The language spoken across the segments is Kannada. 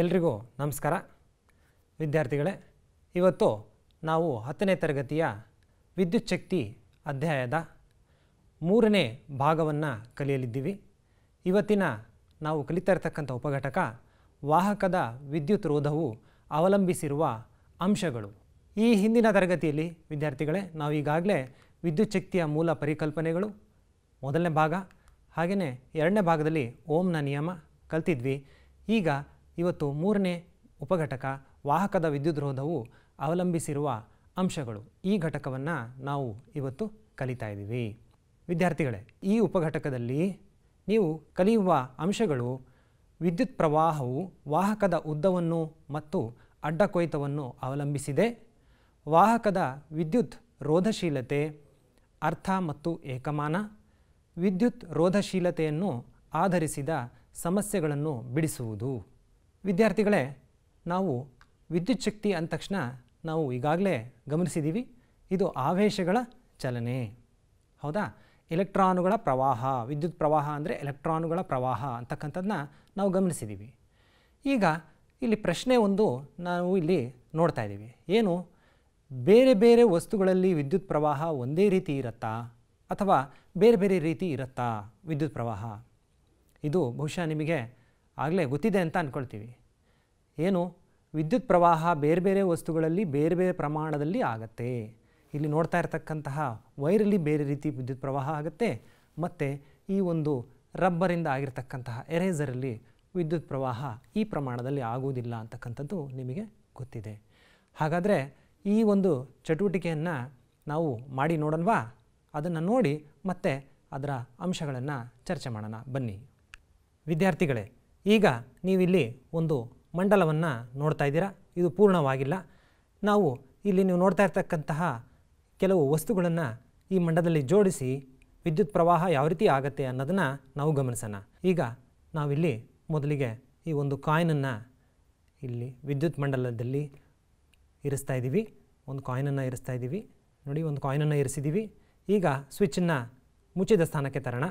ಎಲ್ರಿಗೂ ನಮಸ್ಕಾರ ವಿದ್ಯಾರ್ಥಿಗಳೇ ಇವತ್ತು ನಾವು ಹತ್ತನೇ ತರಗತಿಯ ವಿದ್ಯುಚ್ಛಕ್ತಿ ಅಧ್ಯಾಯದ ಮೂರನೇ ಭಾಗವನ್ನು ಕಲಿಯಲಿದ್ದೀವಿ ಇವತ್ತಿನ ನಾವು ಕಲಿತಾ ಇರತಕ್ಕಂಥ ಉಪಘಟಕ ವಾಹಕದ ವಿದ್ಯುತ್ ರೋಧವು ಅವಲಂಬಿಸಿರುವ ಅಂಶಗಳು ಈ ಹಿಂದಿನ ತರಗತಿಯಲ್ಲಿ ವಿದ್ಯಾರ್ಥಿಗಳೇ ನಾವು ಈಗಾಗಲೇ ವಿದ್ಯುಚ್ಛಕ್ತಿಯ ಮೂಲ ಪರಿಕಲ್ಪನೆಗಳು ಮೊದಲನೇ ಭಾಗ ಹಾಗೆಯೇ ಎರಡನೇ ಭಾಗದಲ್ಲಿ ಓಮ್ನ ನಿಯಮ ಕಲ್ತಿದ್ವಿ ಈಗ ಇವತ್ತು ಮೂರನೇ ಉಪಘಟಕ ವಾಹಕದ ವಿದ್ಯುದ್ರೋಧವು ಅವಲಂಬಿಸಿರುವ ಅಂಶಗಳು ಈ ಘಟಕವನ್ನು ನಾವು ಇವತ್ತು ಕಲಿತಾ ಇದ್ದೀವಿ ವಿದ್ಯಾರ್ಥಿಗಳೇ ಈ ಉಪಘಟಕದಲ್ಲಿ ನೀವು ಕಲಿಯುವ ಅಂಶಗಳು ವಿದ್ಯುತ್ ಪ್ರವಾಹವು ವಾಹಕದ ಉದ್ದವನ್ನು ಮತ್ತು ಅಡ್ಡ ಕೊಯ್ತವನ್ನು ಅವಲಂಬಿಸಿದೆ ವಾಹಕದ ವಿದ್ಯುತ್ ರೋಧಶೀಲತೆ ಅರ್ಥ ಮತ್ತು ಏಕಮಾನ ವಿದ್ಯುತ್ ರೋಧಶೀಲತೆಯನ್ನು ಆಧರಿಸಿದ ಸಮಸ್ಯೆಗಳನ್ನು ಬಿಡಿಸುವುದು ವಿದ್ಯಾರ್ಥಿಗಳೇ ನಾವು ವಿದ್ಯುತ್ ಶಕ್ತಿ ಅಂದ ತಕ್ಷಣ ನಾವು ಈಗಾಗಲೇ ಗಮನಿಸಿದ್ದೀವಿ ಇದು ಆವೇಶಗಳ ಚಲನೆ ಹೌದಾ ಎಲೆಕ್ಟ್ರಾನುಗಳ ಪ್ರವಾಹ ವಿದ್ಯುತ್ ಪ್ರವಾಹ ಅಂದರೆ ಎಲೆಕ್ಟ್ರಾನುಗಳ ಪ್ರವಾಹ ಅಂತಕ್ಕಂಥದ್ದನ್ನ ನಾವು ಗಮನಿಸಿದ್ದೀವಿ ಈಗ ಇಲ್ಲಿ ಪ್ರಶ್ನೆ ಒಂದು ನಾವು ಇಲ್ಲಿ ನೋಡ್ತಾ ಇದ್ದೀವಿ ಏನು ಬೇರೆ ಬೇರೆ ವಸ್ತುಗಳಲ್ಲಿ ವಿದ್ಯುತ್ ಪ್ರವಾಹ ಒಂದೇ ರೀತಿ ಇರುತ್ತಾ ಅಥವಾ ಬೇರೆ ಬೇರೆ ರೀತಿ ಇರುತ್ತಾ ವಿದ್ಯುತ್ ಪ್ರವಾಹ ಇದು ಬಹುಶಃ ನಿಮಗೆ ಆಗಲೇ ಗೊತ್ತಿದೆ ಅಂತ ಅಂದ್ಕೊಳ್ತೀವಿ ಏನು ವಿದ್ಯುತ್ ಪ್ರವಾಹ ಬೇರೆ ಬೇರೆ ವಸ್ತುಗಳಲ್ಲಿ ಬೇರೆ ಬೇರೆ ಪ್ರಮಾಣದಲ್ಲಿ ಆಗತ್ತೆ ಇಲ್ಲಿ ನೋಡ್ತಾ ಇರತಕ್ಕಂತಹ ವೈರಲ್ಲಿ ಬೇರೆ ರೀತಿ ವಿದ್ಯುತ್ ಪ್ರವಾಹ ಆಗುತ್ತೆ ಮತ್ತು ಈ ಒಂದು ರಬ್ಬರಿಂದ ಆಗಿರತಕ್ಕಂತಹ ಎರೇಸರಲ್ಲಿ ವಿದ್ಯುತ್ ಪ್ರವಾಹ ಈ ಪ್ರಮಾಣದಲ್ಲಿ ಆಗುವುದಿಲ್ಲ ಅಂತಕ್ಕಂಥದ್ದು ನಿಮಗೆ ಗೊತ್ತಿದೆ ಹಾಗಾದರೆ ಈ ಒಂದು ಚಟುವಟಿಕೆಯನ್ನು ನಾವು ಮಾಡಿ ನೋಡೋಣವಾ ಅದನ್ನು ನೋಡಿ ಮತ್ತೆ ಅದರ ಅಂಶಗಳನ್ನು ಚರ್ಚೆ ಮಾಡೋಣ ಬನ್ನಿ ವಿದ್ಯಾರ್ಥಿಗಳೇ ಈಗ ನೀವಿಲ್ಲಿ ಒಂದು ಮಂಡಲವನ್ನು ನೋಡ್ತಾ ಇದ್ದೀರಾ ಇದು ಪೂರ್ಣವಾಗಿಲ್ಲ ನಾವು ಇಲ್ಲಿ ನೀವು ನೋಡ್ತಾ ಇರ್ತಕ್ಕಂತಹ ಕೆಲವು ವಸ್ತುಗಳನ್ನು ಈ ಮಂಡಲದಲ್ಲಿ ಜೋಡಿಸಿ ವಿದ್ಯುತ್ ಪ್ರವಾಹ ಯಾವ ರೀತಿ ಆಗುತ್ತೆ ಅನ್ನೋದನ್ನು ನಾವು ಗಮನಿಸೋಣ ಈಗ ನಾವಿಲ್ಲಿ ಮೊದಲಿಗೆ ಈ ಒಂದು ಕಾಯಿನನ್ನು ಇಲ್ಲಿ ವಿದ್ಯುತ್ ಮಂಡಲದಲ್ಲಿ ಇರಿಸ್ತಾ ಇದ್ದೀವಿ ಒಂದು ಕಾಯಿನನ್ನು ಇರಿಸ್ತಾ ಇದ್ದೀವಿ ನೋಡಿ ಒಂದು ಕಾಯಿನನ್ನು ಇರಿಸಿದ್ದೀವಿ ಈಗ ಸ್ವಿಚ್ಚನ್ನು ಮುಚ್ಚಿದ ಸ್ಥಾನಕ್ಕೆ ತರೋಣ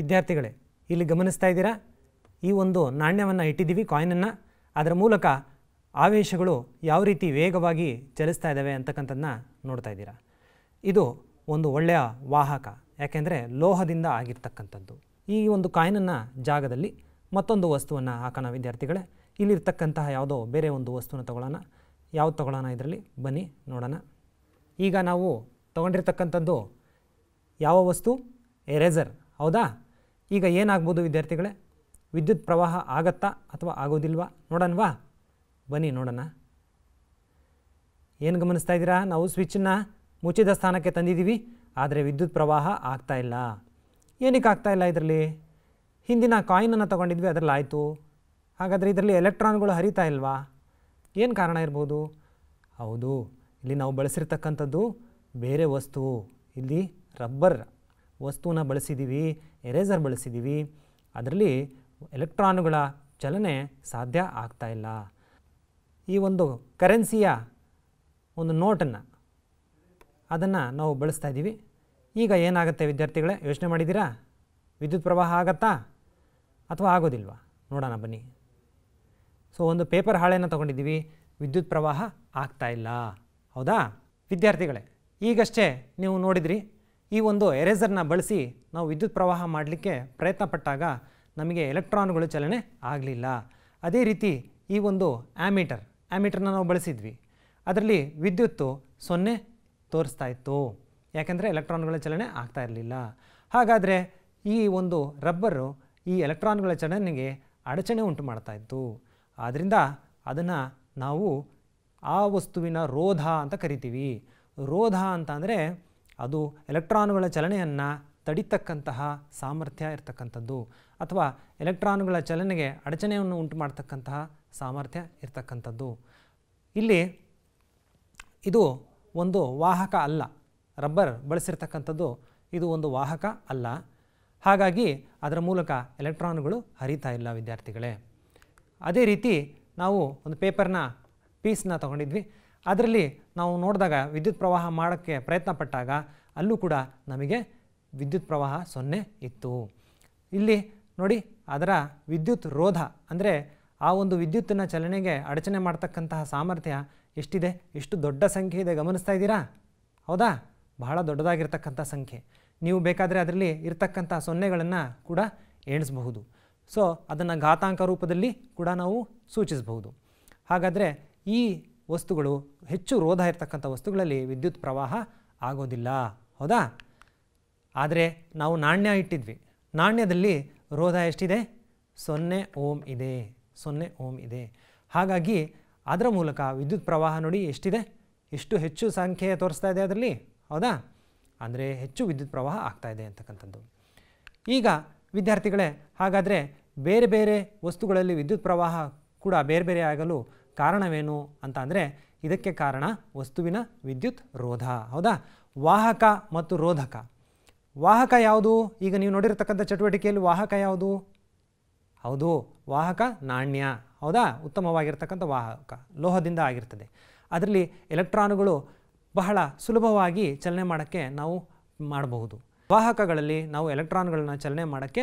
ವಿದ್ಯಾರ್ಥಿಗಳೇ ಇಲ್ಲಿ ಗಮನಿಸ್ತಾ ಇದ್ದೀರಾ ಈ ಒಂದು ನಾಣ್ಯವನ್ನು ಇಟ್ಟಿದ್ದೀವಿ ಕಾಯಿನನ್ನು ಅದರ ಮೂಲಕ ಆವೇಶಗಳು ಯಾವ ರೀತಿ ವೇಗವಾಗಿ ಚಲಿಸ್ತಾ ಇದ್ದಾವೆ ಅಂತಕ್ಕಂಥದ್ದನ್ನ ನೋಡ್ತಾ ಇದ್ದೀರಾ ಇದು ಒಂದು ಒಳ್ಳೆಯ ವಾಹಕ ಯಾಕೆಂದರೆ ಲೋಹದಿಂದ ಆಗಿರ್ತಕ್ಕಂಥದ್ದು ಈ ಒಂದು ಕಾಯಿನನ್ನು ಜಾಗದಲ್ಲಿ ಮತ್ತೊಂದು ವಸ್ತುವನ್ನು ಹಾಕೋಣ ವಿದ್ಯಾರ್ಥಿಗಳೇ ಇಲ್ಲಿರ್ತಕ್ಕಂತಹ ಯಾವುದೋ ಬೇರೆ ಒಂದು ವಸ್ತುವನ್ನು ತಗೊಳ್ಳೋಣ ಯಾವ್ದು ತಗೊಳ್ಳೋಣ ಇದರಲ್ಲಿ ಬನ್ನಿ ನೋಡೋಣ ಈಗ ನಾವು ತಗೊಂಡಿರ್ತಕ್ಕಂಥದ್ದು ಯಾವ ವಸ್ತು ಎರೇಸರ್ ಹೌದಾ ಈಗ ಏನಾಗ್ಬೋದು ವಿದ್ಯಾರ್ಥಿಗಳೇ ವಿದ್ಯುತ್ ಪ್ರವಾಹ ಆಗತ್ತಾ ಅಥವಾ ಆಗೋದಿಲ್ವಾ ನೋಡೋಣವಾ ಬನ್ನಿ ನೋಡೋಣ ಏನು ಗಮನಿಸ್ತಾ ಇದ್ದೀರಾ ನಾವು ಸ್ವಿಚ್ಚನ್ನು ಮುಚ್ಚಿದ ಸ್ಥಾನಕ್ಕೆ ತಂದಿದ್ದೀವಿ ಆದರೆ ವಿದ್ಯುತ್ ಪ್ರವಾಹ ಆಗ್ತಾ ಇಲ್ಲ ಏನಕ್ಕೆ ಆಗ್ತಾ ಇಲ್ಲ ಇದರಲ್ಲಿ ಹಿಂದಿನ ಕಾಯಿನನ್ನು ತೊಗೊಂಡಿದ್ವಿ ಅದರಲ್ಲಿ ಆಯಿತು ಹಾಗಾದರೆ ಇದರಲ್ಲಿ ಎಲೆಕ್ಟ್ರಾನ್ಗಳು ಹರಿತಾ ಇಲ್ವಾ ಏನು ಕಾರಣ ಇರ್ಬೋದು ಹೌದು ಇಲ್ಲಿ ನಾವು ಬಳಸಿರ್ತಕ್ಕಂಥದ್ದು ಬೇರೆ ವಸ್ತು ಇಲ್ಲಿ ರಬ್ಬರ್ ವಸ್ತುವನ್ನು ಬಳಸಿದ್ದೀವಿ ಎರೇಸರ್ ಬಳಸಿದ್ದೀವಿ ಅದರಲ್ಲಿ ಎಲೆಕ್ಟ್ರಾನುಗಳ ಚಲನೆ ಸಾಧ್ಯ ಆಗ್ತಾ ಇಲ್ಲ ಈ ಒಂದು ಕರೆನ್ಸಿಯ ಒಂದು ನೋಟನ್ನು ಅದನ್ನು ನಾವು ಬಳಸ್ತಾ ಇದ್ದೀವಿ ಈಗ ಏನಾಗುತ್ತೆ ವಿದ್ಯಾರ್ಥಿಗಳೇ ಯೋಚನೆ ಮಾಡಿದ್ದೀರಾ ವಿದ್ಯುತ್ ಪ್ರವಾಹ ಆಗತ್ತಾ ಅಥವಾ ಆಗೋದಿಲ್ವಾ ನೋಡೋಣ ಬನ್ನಿ ಸೊ ಒಂದು ಪೇಪರ್ ಹಾಳೆಯನ್ನು ತೊಗೊಂಡಿದ್ದೀವಿ ವಿದ್ಯುತ್ ಪ್ರವಾಹ ಆಗ್ತಾ ಇಲ್ಲ ಹೌದಾ ವಿದ್ಯಾರ್ಥಿಗಳೇ ಈಗಷ್ಟೇ ನೀವು ನೋಡಿದ್ರಿ ಈ ಒಂದು ಎರೇಸರ್ನ ಬಳಸಿ ನಾವು ವಿದ್ಯುತ್ ಪ್ರವಾಹ ಮಾಡಲಿಕ್ಕೆ ಪ್ರಯತ್ನ ಪಟ್ಟಾಗ ನಮಗೆ ಎಲೆಕ್ಟ್ರಾನ್ಗಳು ಚಲನೆ ಆಗಲಿಲ್ಲ ಅದೇ ರೀತಿ ಈ ಒಂದು ಆ್ಯಮೀಟರ್ ಆ್ಯಮೀಟರ್ನ ನಾವು ಬಳಸಿದ್ವಿ ಅದರಲ್ಲಿ ವಿದ್ಯುತ್ತು ಸೊನ್ನೆ ತೋರಿಸ್ತಾ ಇತ್ತು ಯಾಕೆಂದರೆ ಎಲೆಕ್ಟ್ರಾನ್ಗಳ ಚಲನೆ ಆಗ್ತಾ ಇರಲಿಲ್ಲ ಹಾಗಾದರೆ ಈ ಒಂದು ರಬ್ಬರು ಈ ಎಲೆಕ್ಟ್ರಾನ್ಗಳ ಚಲನೆಗೆ ಅಡಚಣೆ ಉಂಟು ಮಾಡ್ತಾ ಇತ್ತು ಆದ್ದರಿಂದ ಅದನ್ನು ನಾವು ಆ ವಸ್ತುವಿನ ರೋಧ ಅಂತ ಕರಿತೀವಿ ರೋಧ ಅಂತ ಅಂದರೆ ಅದು ಎಲೆಕ್ಟ್ರಾನುಗಳ ಚಲನೆಯನ್ನು ತಡಿತಕ್ಕಂತಹ ಸಾಮರ್ಥ್ಯ ಇರತಕ್ಕಂಥದ್ದು ಅಥವಾ ಎಲೆಕ್ಟ್ರಾನುಗಳ ಚಲನೆಗೆ ಅಡಚಣೆಯನ್ನು ಉಂಟು ಮಾಡ್ತಕ್ಕಂತಹ ಸಾಮರ್ಥ್ಯ ಇರತಕ್ಕಂಥದ್ದು ಇಲ್ಲಿ ಇದು ಒಂದು ವಾಹಕ ಅಲ್ಲ ರಬ್ಬರ್ ಬಳಸಿರ್ತಕ್ಕಂಥದ್ದು ಇದು ಒಂದು ವಾಹಕ ಅಲ್ಲ ಹಾಗಾಗಿ ಅದರ ಮೂಲಕ ಎಲೆಕ್ಟ್ರಾನ್ಗಳು ಹರಿತಾ ಇಲ್ಲ ವಿದ್ಯಾರ್ಥಿಗಳೇ ಅದೇ ರೀತಿ ನಾವು ಒಂದು ಪೇಪರ್ನ ಪೀಸ್ನ ತಗೊಂಡಿದ್ವಿ ಅದರಲ್ಲಿ ನಾವು ನೋಡಿದಾಗ ವಿದ್ಯುತ್ ಪ್ರವಾಹ ಮಾಡೋಕ್ಕೆ ಪ್ರಯತ್ನ ಪಟ್ಟಾಗ ಅಲ್ಲೂ ಕೂಡ ನಮಗೆ ವಿದ್ಯುತ್ ಪ್ರವಾಹ ಸೊನ್ನೆ ಇತ್ತು ಇಲ್ಲಿ ನೋಡಿ ಅದರ ವಿದ್ಯುತ್ ರೋಧ ಅಂದರೆ ಆ ಒಂದು ವಿದ್ಯುತ್ತಿನ ಚಲನೆಗೆ ಅಡಚಣೆ ಮಾಡ್ತಕ್ಕಂತಹ ಸಾಮರ್ಥ್ಯ ಎಷ್ಟಿದೆ ಎಷ್ಟು ದೊಡ್ಡ ಸಂಖ್ಯೆ ಇದೆ ಗಮನಿಸ್ತಾ ಇದ್ದೀರಾ ಹೌದಾ ಬಹಳ ದೊಡ್ಡದಾಗಿರ್ತಕ್ಕಂಥ ಸಂಖ್ಯೆ ನೀವು ಬೇಕಾದರೆ ಅದರಲ್ಲಿ ಇರತಕ್ಕಂಥ ಸೊನ್ನೆಗಳನ್ನು ಕೂಡ ಎಣಿಸಬಹುದು ಸೊ ಅದನ್ನು ಘಾತಾಂಕ ರೂಪದಲ್ಲಿ ಕೂಡ ನಾವು ಸೂಚಿಸಬಹುದು ಹಾಗಾದರೆ ಈ ವಸ್ತುಗಳು ಹೆಚ್ಚು ರೋಧ ಇರತಕ್ಕಂಥ ವಸ್ತುಗಳಲ್ಲಿ ವಿದ್ಯುತ್ ಪ್ರವಾಹ ಆಗೋದಿಲ್ಲ ಹೌದಾ ಆದರೆ ನಾವು ನಾಣ್ಯ ಇಟ್ಟಿದ್ವಿ ನಾಣ್ಯದಲ್ಲಿ ರೋಧ ಎಷ್ಟಿದೆ ಸೊನ್ನೆ ಓಮ್ ಇದೆ ಸೊನ್ನೆ ಓಮ್ ಇದೆ ಹಾಗಾಗಿ ಅದರ ಮೂಲಕ ವಿದ್ಯುತ್ ಪ್ರವಾಹ ನೋಡಿ ಎಷ್ಟಿದೆ ಎಷ್ಟು ಹೆಚ್ಚು ಸಂಖ್ಯೆ ತೋರಿಸ್ತಾ ಇದೆ ಅದರಲ್ಲಿ ಹೌದಾ ಅಂದರೆ ಹೆಚ್ಚು ವಿದ್ಯುತ್ ಪ್ರವಾಹ ಆಗ್ತಾ ಇದೆ ಅಂತಕ್ಕಂಥದ್ದು ಈಗ ವಿದ್ಯಾರ್ಥಿಗಳೇ ಹಾಗಾದರೆ ಬೇರೆ ಬೇರೆ ವಸ್ತುಗಳಲ್ಲಿ ವಿದ್ಯುತ್ ಪ್ರವಾಹ ಕೂಡ ಬೇರೆ ಬೇರೆ ಆಗಲು ಕಾರಣವೇನು ಅಂತ ಅಂದರೆ ಇದಕ್ಕೆ ಕಾರಣ ವಸ್ತುವಿನ ವಿದ್ಯುತ್ ರೋಧ ಹೌದಾ ವಾಹಕ ಮತ್ತು ರೋಧಕ ವಾಹಕ ಯಾವುದು ಈಗ ನೀವು ನೋಡಿರತಕ್ಕಂಥ ಚಟುವಟಿಕೆಯಲ್ಲಿ ವಾಹಕ ಯಾವುದು ಹೌದು ವಾಹಕ ನಾಣ್ಯ ಹೌದಾ ಉತ್ತಮವಾಗಿರ್ತಕ್ಕಂಥ ವಾಹಕ ಲೋಹದಿಂದ ಆಗಿರ್ತದೆ ಅದರಲ್ಲಿ ಎಲೆಕ್ಟ್ರಾನುಗಳು ಬಹಳ ಸುಲಭವಾಗಿ ಚಲನೆ ಮಾಡೋಕ್ಕೆ ನಾವು ಮಾಡಬಹುದು ವಾಹಕಗಳಲ್ಲಿ ನಾವು ಎಲೆಕ್ಟ್ರಾನ್ಗಳನ್ನ ಚಲನೆ ಮಾಡೋಕ್ಕೆ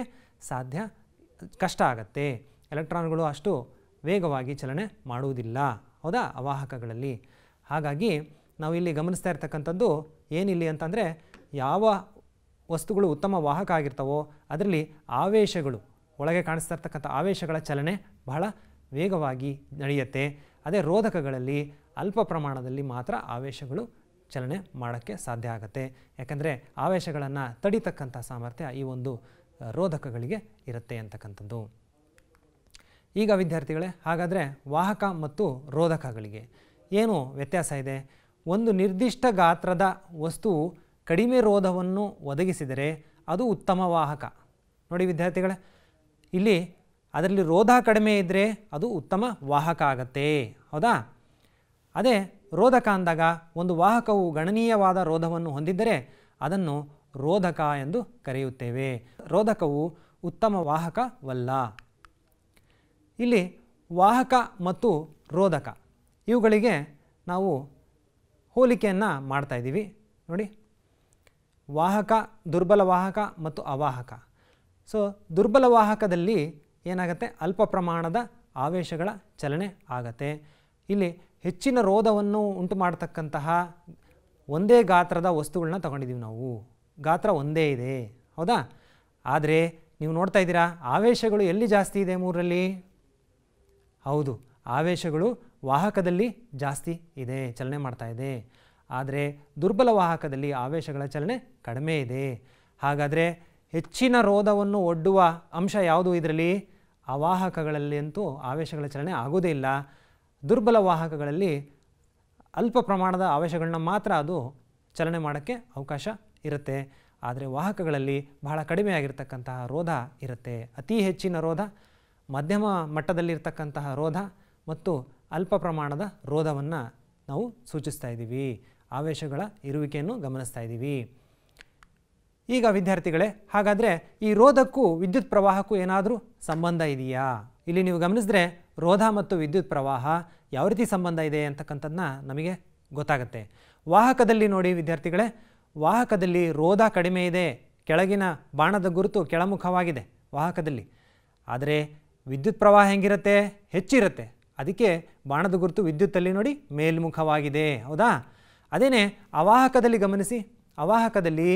ಸಾಧ್ಯ ಕಷ್ಟ ಆಗತ್ತೆ ಎಲೆಕ್ಟ್ರಾನ್ಗಳು ಅಷ್ಟು ವೇಗವಾಗಿ ಚಲನೆ ಮಾಡುವುದಿಲ್ಲ ಹೌದಾ ಅವಾಹಕಗಳಲ್ಲಿ ಹಾಗಾಗಿ ನಾವು ಇಲ್ಲಿ ಗಮನಿಸ್ತಾ ಇರ್ತಕ್ಕಂಥದ್ದು ಏನಿಲ್ಲಿ ಅಂತಂದರೆ ಯಾವ ವಸ್ತುಗಳು ಉತ್ತಮ ವಾಹಕ ಆಗಿರ್ತವೋ ಅದರಲ್ಲಿ ಆವೇಶಗಳು ಒಳಗೆ ಕಾಣಿಸ್ತಾ ಇರ್ತಕ್ಕಂಥ ಆವೇಶಗಳ ಚಲನೆ ಬಹಳ ವೇಗವಾಗಿ ನಡೆಯುತ್ತೆ ಅದೇ ರೋಧಕಗಳಲ್ಲಿ ಅಲ್ಪ ಪ್ರಮಾಣದಲ್ಲಿ ಮಾತ್ರ ಆವೇಶಗಳು ಚಲನೆ ಮಾಡೋಕ್ಕೆ ಸಾಧ್ಯ ಆಗುತ್ತೆ ಯಾಕಂದರೆ ಆವೇಶಗಳನ್ನು ತಡಿತಕ್ಕಂಥ ಸಾಮರ್ಥ್ಯ ಈ ಒಂದು ರೋಧಕಗಳಿಗೆ ಇರುತ್ತೆ ಅಂತಕ್ಕಂಥದ್ದು ಈಗ ವಿದ್ಯಾರ್ಥಿಗಳೇ ಹಾಗಾದರೆ ವಾಹಕ ಮತ್ತು ರೋಧಕಗಳಿಗೆ ಏನು ವ್ಯತ್ಯಾಸ ಇದೆ ಒಂದು ನಿರ್ದಿಷ್ಟ ಗಾತ್ರದ ವಸ್ತುವು ಕಡಿಮೆ ರೋಧವನ್ನು ಒದಗಿಸಿದರೆ ಅದು ಉತ್ತಮ ವಾಹಕ ನೋಡಿ ವಿದ್ಯಾರ್ಥಿಗಳೇ ಇಲ್ಲಿ ಅದರಲ್ಲಿ ರೋಧ ಕಡಿಮೆ ಇದ್ದರೆ ಅದು ಉತ್ತಮ ವಾಹಕ ಆಗತ್ತೆ ಹೌದಾ ಅದೇ ರೋಧಕ ಅಂದಾಗ ಒಂದು ವಾಹಕವು ಗಣನೀಯವಾದ ರೋಧವನ್ನು ಹೊಂದಿದ್ದರೆ ಅದನ್ನು ರೋಧಕ ಎಂದು ಕರೆಯುತ್ತೇವೆ ರೋಧಕವು ಉತ್ತಮ ವಾಹಕವಲ್ಲ ಇಲ್ಲಿ ವಾಹಕ ಮತ್ತು ರೋಧಕ ಇವುಗಳಿಗೆ ನಾವು ಹೋಲಿಕೆಯನ್ನು ಮಾಡ್ತಾಯಿದ್ದೀವಿ ನೋಡಿ ವಾಹಕ ದುರ್ಬಲ ವಾಹಕ ಮತ್ತು ಅವಾಹಕ ಸೊ ದುರ್ಬಲ ವಾಹಕದಲ್ಲಿ ಏನಾಗುತ್ತೆ ಅಲ್ಪ ಪ್ರಮಾಣದ ಆವೇಶಗಳ ಚಲನೆ ಆಗತ್ತೆ ಇಲ್ಲಿ ಹೆಚ್ಚಿನ ರೋಧವನ್ನು ಉಂಟು ಮಾಡತಕ್ಕಂತಹ ಒಂದೇ ಗಾತ್ರದ ವಸ್ತುಗಳನ್ನ ತಗೊಂಡಿದ್ದೀವಿ ನಾವು ಗಾತ್ರ ಒಂದೇ ಇದೆ ಹೌದಾ ಆದರೆ ನೀವು ನೋಡ್ತಾ ಇದ್ದೀರಾ ಆವೇಶಗಳು ಎಲ್ಲಿ ಜಾಸ್ತಿ ಇದೆ ಮೂರರಲ್ಲಿ ಹೌದು ಆವೇಶಗಳು ವಾಹಕದಲ್ಲಿ ಜಾಸ್ತಿ ಇದೆ ಚಲನೆ ಮಾಡ್ತಾ ಇದೆ ಆದರೆ ದುರ್ಬಲ ವಾಹಕದಲ್ಲಿ ಆವೇಶಗಳ ಚಲನೆ ಕಡಿಮೆ ಇದೆ ಹಾಗಾದರೆ ಹೆಚ್ಚಿನ ರೋಧವನ್ನು ಒಡ್ಡುವ ಅಂಶ ಯಾವುದು ಇದರಲ್ಲಿ ಅವಾಹಕಗಳಲ್ಲಿ ಅಂತೂ ಆವೇಶಗಳ ಚಲನೆ ಆಗೋದೇ ಇಲ್ಲ ದುರ್ಬಲ ವಾಹಕಗಳಲ್ಲಿ ಅಲ್ಪ ಪ್ರಮಾಣದ ಆವೇಶಗಳನ್ನ ಮಾತ್ರ ಅದು ಚಲನೆ ಮಾಡೋಕ್ಕೆ ಅವಕಾಶ ಇರುತ್ತೆ ಆದರೆ ವಾಹಕಗಳಲ್ಲಿ ಬಹಳ ಕಡಿಮೆಯಾಗಿರ್ತಕ್ಕಂತಹ ರೋಧ ಇರುತ್ತೆ ಅತಿ ಹೆಚ್ಚಿನ ರೋಧ ಮಧ್ಯಮ ಮಟ್ಟದಲ್ಲಿರ್ತಕ್ಕಂತಹ ರೋಧ ಮತ್ತು ಅಲ್ಪ ಪ್ರಮಾಣದ ರೋಧವನ್ನು ನಾವು ಸೂಚಿಸ್ತಾ ಇದ್ದೀವಿ ಆವೇಶಗಳ ಇರುವಿಕೆಯನ್ನು ಗಮನಿಸ್ತಾ ಇದ್ದೀವಿ ಈಗ ವಿದ್ಯಾರ್ಥಿಗಳೇ ಹಾಗಾದರೆ ಈ ರೋಧಕ್ಕೂ ವಿದ್ಯುತ್ ಪ್ರವಾಹಕ್ಕೂ ಏನಾದರೂ ಸಂಬಂಧ ಇದೆಯಾ ಇಲ್ಲಿ ನೀವು ಗಮನಿಸಿದ್ರೆ ರೋಧ ಮತ್ತು ವಿದ್ಯುತ್ ಪ್ರವಾಹ ಯಾವ ರೀತಿ ಸಂಬಂಧ ಇದೆ ಅಂತಕ್ಕಂಥದ್ದನ್ನ ನಮಗೆ ಗೊತ್ತಾಗುತ್ತೆ ವಾಹಕದಲ್ಲಿ ನೋಡಿ ವಿದ್ಯಾರ್ಥಿಗಳೇ ವಾಹಕದಲ್ಲಿ ರೋಧ ಕಡಿಮೆ ಇದೆ ಕೆಳಗಿನ ಬಾಣದ ಗುರುತು ಕೆಳಮುಖವಾಗಿದೆ ವಾಹಕದಲ್ಲಿ ಆದರೆ ವಿದ್ಯುತ್ ಪ್ರವಾಹ ಹೆಂಗಿರುತ್ತೆ ಹೆಚ್ಚಿರುತ್ತೆ ಅದಕ್ಕೆ ಬಾಣದ ಗುರುತು ವಿದ್ಯುತ್ತಲ್ಲಿ ನೋಡಿ ಮೇಲ್ಮುಖವಾಗಿದೆ ಹೌದಾ ಅದೇನೇ ಅವಾಹಕದಲ್ಲಿ ಗಮನಿಸಿ ಅವಾಹಕದಲ್ಲಿ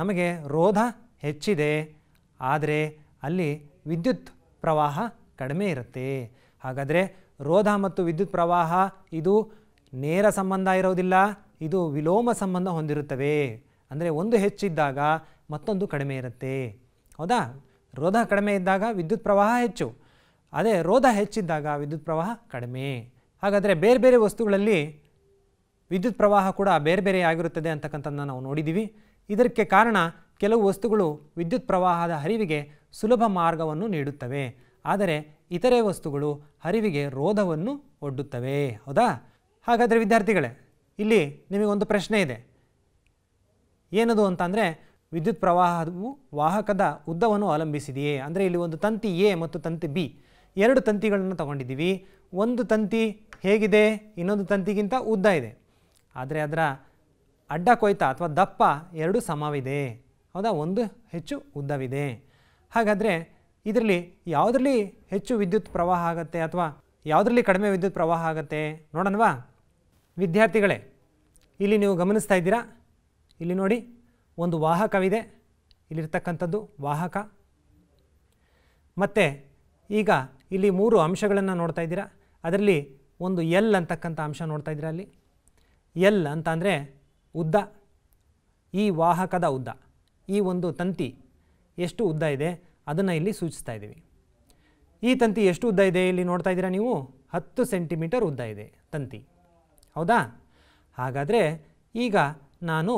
ನಮಗೆ ರೋಧ ಹೆಚ್ಚಿದೆ ಆದರೆ ಅಲ್ಲಿ ವಿದ್ಯುತ್ ಪ್ರವಾಹ ಕಡಿಮೆ ಇರುತ್ತೆ ಹಾಗಾದರೆ ರೋಧ ಮತ್ತು ವಿದ್ಯುತ್ ಪ್ರವಾಹ ಇದು ನೇರ ಸಂಬಂಧ ಇರೋದಿಲ್ಲ ಇದು ವಿಲೋಮ ಸಂಬಂಧ ಹೊಂದಿರುತ್ತವೆ ಅಂದರೆ ಒಂದು ಹೆಚ್ಚಿದ್ದಾಗ ಮತ್ತೊಂದು ಕಡಿಮೆ ಇರುತ್ತೆ ಹೌದಾ ರೋಧ ಕಡಿಮೆ ಇದ್ದಾಗ ವಿದ್ಯುತ್ ಪ್ರವಾಹ ಹೆಚ್ಚು ಅದೇ ರೋಧ ಹೆಚ್ಚಿದ್ದಾಗ ವಿದ್ಯುತ್ ಪ್ರವಾಹ ಕಡಿಮೆ ಹಾಗಾದರೆ ಬೇರೆ ಬೇರೆ ವಸ್ತುಗಳಲ್ಲಿ ವಿದ್ಯುತ್ ಪ್ರವಾಹ ಕೂಡ ಬೇರೆ ಬೇರೆ ಆಗಿರುತ್ತದೆ ಅಂತಕ್ಕಂಥದ್ದನ್ನು ನಾವು ನೋಡಿದ್ದೀವಿ ಇದಕ್ಕೆ ಕಾರಣ ಕೆಲವು ವಸ್ತುಗಳು ವಿದ್ಯುತ್ ಪ್ರವಾಹದ ಹರಿವಿಗೆ ಸುಲಭ ಮಾರ್ಗವನ್ನು ನೀಡುತ್ತವೆ ಆದರೆ ಇತರೆ ವಸ್ತುಗಳು ಹರಿವಿಗೆ ರೋಧವನ್ನು ಒಡ್ಡುತ್ತವೆ ಹೌದಾ ಹಾಗಾದರೆ ವಿದ್ಯಾರ್ಥಿಗಳೇ ಇಲ್ಲಿ ನಿಮಗೊಂದು ಪ್ರಶ್ನೆ ಇದೆ ಏನದು ಅಂತಂದರೆ ವಿದ್ಯುತ್ ಪ್ರವಾಹವು ವಾಹಕದ ಉದ್ದವನ್ನು ಅವಲಂಬಿಸಿದೆಯೇ ಅಂದರೆ ಇಲ್ಲಿ ಒಂದು ತಂತಿ ಎ ಮತ್ತು ತಂತಿ ಬಿ ಎರಡು ತಂತಿಗಳನ್ನು ತಗೊಂಡಿದ್ದೀವಿ ಒಂದು ತಂತಿ ಹೇಗಿದೆ ಇನ್ನೊಂದು ತಂತಿಗಿಂತ ಉದ್ದ ಇದೆ ಆದರೆ ಅದರ ಅಡ್ಡ ಕೊಯ್ತ ಅಥವಾ ದಪ್ಪ ಎರಡು ಸಮವಿದೆ ಹೌದಾ ಒಂದು ಹೆಚ್ಚು ಉದ್ದವಿದೆ ಹಾಗಾದರೆ ಇದರಲ್ಲಿ ಯಾವುದರಲ್ಲಿ ಹೆಚ್ಚು ವಿದ್ಯುತ್ ಪ್ರವಾಹ ಆಗುತ್ತೆ ಅಥವಾ ಯಾವುದರಲ್ಲಿ ಕಡಿಮೆ ವಿದ್ಯುತ್ ಪ್ರವಾಹ ಆಗುತ್ತೆ ನೋಡೋಣವಾ ವಿದ್ಯಾರ್ಥಿಗಳೇ ಇಲ್ಲಿ ನೀವು ಗಮನಿಸ್ತಾ ಇದ್ದೀರಾ ಇಲ್ಲಿ ನೋಡಿ ಒಂದು ವಾಹಕವಿದೆ ಇಲ್ಲಿರ್ತಕ್ಕಂಥದ್ದು ವಾಹಕ ಮತ್ತು ಈಗ ಇಲ್ಲಿ ಮೂರು ಅಂಶಗಳನ್ನು ನೋಡ್ತಾ ಇದ್ದೀರಾ ಅದರಲ್ಲಿ ಒಂದು ಎಲ್ ಅಂತಕ್ಕಂಥ ಅಂಶ ನೋಡ್ತಾ ಇದ್ದೀರಾ ಅಲ್ಲಿ ಎಲ್ ಅಂತ ಅಂದರೆ ಉದ್ದ ಈ ವಾಹಕದ ಉದ್ದ ಈ ಒಂದು ತಂತಿ ಎಷ್ಟು ಉದ್ದ ಇದೆ ಅದನ್ನು ಇಲ್ಲಿ ಸೂಚಿಸ್ತಾ ಇದ್ದೀವಿ ಈ ತಂತಿ ಎಷ್ಟು ಉದ್ದ ಇದೆ ಇಲ್ಲಿ ನೋಡ್ತಾ ಇದ್ದೀರಾ ನೀವು ಹತ್ತು ಸೆಂಟಿಮೀಟರ್ ಉದ್ದ ಇದೆ ತಂತಿ ಹೌದಾ ಹಾಗಾದರೆ ಈಗ ನಾನು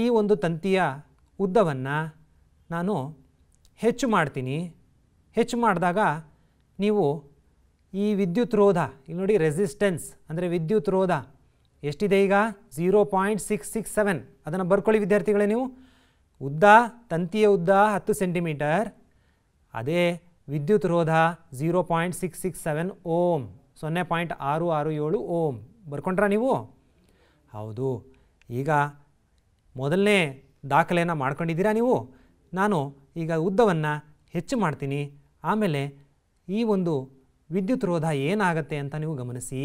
ಈ ಒಂದು ತಂತಿಯ ಉದ್ದವನ್ನು ನಾನು ಹೆಚ್ಚು ಮಾಡ್ತೀನಿ ಹೆಚ್ಚು ಮಾಡಿದಾಗ ನೀವು ಈ ವಿದ್ಯುತ್ ರೋಧ ಇಲ್ಲಿ ನೋಡಿ ರೆಸಿಸ್ಟೆನ್ಸ್ ಅಂದರೆ ವಿದ್ಯುತ್ ರೋಧ ಎಷ್ಟಿದೆ ಈಗ zero point six six seven ಅದನ್ನು ಬರ್ಕೊಳ್ಳಿ ವಿದ್ಯಾರ್ಥಿಗಳೇ ನೀವು ಉದ್ದ ತಂತಿಯ ಉದ್ದ ಹತ್ತು ಸೆಂಟಿಮೀಟರ್ ಅದೇ ವಿದ್ಯುತ್ ರೋಧ zero point six six seven ohm ಸೊನ್ನೆ ಪಾಯಿಂಟ್ ಆರು ಆರು ಏಳು ಓಮ್ ಬರ್ಕೊಂಡ್ರಾ ನೀವು ಹೌದು ಈಗ ಮೊದಲನೇ ದಾಖಲೆಯನ್ನು ಮಾಡ್ಕೊಂಡಿದ್ದೀರಾ ನೀವು ನಾನು ಈಗ ಉದ್ದವನ್ನು ಹೆಚ್ಚು ಮಾಡ್ತೀನಿ ಆಮೇಲೆ ಈ ಒಂದು ವಿದ್ಯುತ್ ರೋಧ ಏನಾಗತ್ತೆ ಅಂತ ನೀವು ಗಮನಿಸಿ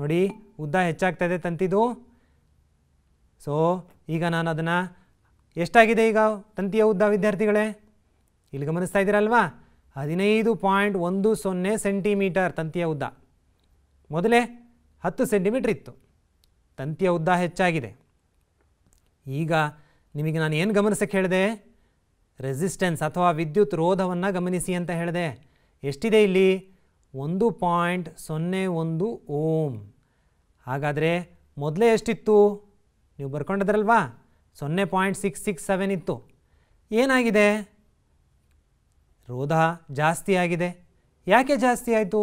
ನೋಡಿ ಉದ್ದ ಹೆಚ್ಚಾಗ್ತದೆ ತಂತಿದು ಸೊ ಈಗ ನಾನು ಅದನ್ನು ಎಷ್ಟಾಗಿದೆ ಈಗ ತಂತಿಯ ಉದ್ದ ವಿದ್ಯಾರ್ಥಿಗಳೇ ಇಲ್ಲಿ ಗಮನಿಸ್ತಾ ಇದ್ದೀರಲ್ವಾ ಹದಿನೈದು ಪಾಯಿಂಟ್ ಒಂದು ಸೊನ್ನೆ ಸೆಂಟಿಮೀಟರ್ ತಂತಿಯ ಉದ್ದ ಮೊದಲೇ ಹತ್ತು ಸೆಂಟಿಮೀಟ್ರ್ ಇತ್ತು ತಂತಿಯ ಉದ್ದ ಹೆಚ್ಚಾಗಿದೆ ಈಗ ನಿಮಗೆ ನಾನು ಏನು ಗಮನಿಸಕ್ಕೆ ಹೇಳಿದೆ ರೆಸಿಸ್ಟೆನ್ಸ್ ಅಥವಾ ವಿದ್ಯುತ್ ರೋಧವನ್ನು ಗಮನಿಸಿ ಅಂತ ಹೇಳಿದೆ ಎಷ್ಟಿದೆ ಇಲ್ಲಿ ಒಂದು ಪಾಯಿಂಟ್ ಸೊನ್ನೆ ಒಂದು ಓಮ್ ಹಾಗಾದರೆ ಮೊದಲೇ ಎಷ್ಟಿತ್ತು ನೀವು ಬರ್ಕೊಂಡಿದ್ರಲ್ವಾ ಸೊನ್ನೆ ಪಾಯಿಂಟ್ ಸಿಕ್ಸ್ ಸಿಕ್ಸ್ ಸೆವೆನ್ ಇತ್ತು ಏನಾಗಿದೆ ರೋಧ ಜಾಸ್ತಿ ಆಗಿದೆ ಯಾಕೆ ಜಾಸ್ತಿ ಆಯಿತು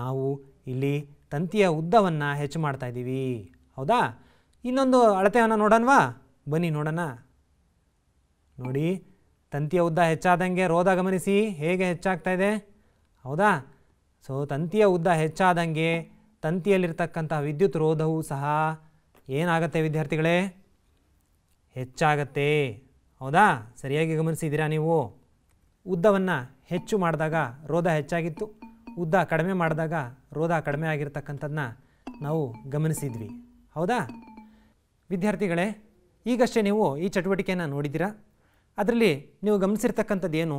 ನಾವು ಇಲ್ಲಿ ತಂತಿಯ ಉದ್ದವನ್ನು ಹೆಚ್ಚು ಮಾಡ್ತಾ ಇದ್ದೀವಿ ಹೌದಾ ಇನ್ನೊಂದು ಅಳತೆಯನ್ನು ನೋಡೋಣವಾ ಬನ್ನಿ ನೋಡೋಣ ನೋಡಿ ತಂತಿಯ ಉದ್ದ ಹೆಚ್ಚಾದಂಗೆ ರೋಧ ಗಮನಿಸಿ ಹೇಗೆ ಹೆಚ್ಚಾಗ್ತಾ ಇದೆ ಹೌದಾ ಸೊ ತಂತಿಯ ಉದ್ದ ಹೆಚ್ಚಾದಂಗೆ ತಂತಿಯಲ್ಲಿರ್ತಕ್ಕಂತಹ ವಿದ್ಯುತ್ ರೋಧವು ಸಹ ಏನಾಗತ್ತೆ ವಿದ್ಯಾರ್ಥಿಗಳೇ ಹೆಚ್ಚಾಗತ್ತೆ ಹೌದಾ ಸರಿಯಾಗಿ ಗಮನಿಸಿದ್ದೀರಾ ನೀವು ಉದ್ದವನ್ನು ಹೆಚ್ಚು ಮಾಡಿದಾಗ ರೋಧ ಹೆಚ್ಚಾಗಿತ್ತು ಉದ್ದ ಕಡಿಮೆ ಮಾಡಿದಾಗ ರೋಧ ಕಡಿಮೆ ಆಗಿರ್ತಕ್ಕಂಥದ್ದನ್ನ ನಾವು ಗಮನಿಸಿದ್ವಿ ಹೌದಾ ವಿದ್ಯಾರ್ಥಿಗಳೇ ಈಗಷ್ಟೇ ನೀವು ಈ ಚಟುವಟಿಕೆಯನ್ನು ನೋಡಿದ್ದೀರಾ ಅದರಲ್ಲಿ ನೀವು ಗಮನಿಸಿರ್ತಕ್ಕಂಥದ್ದು ಏನು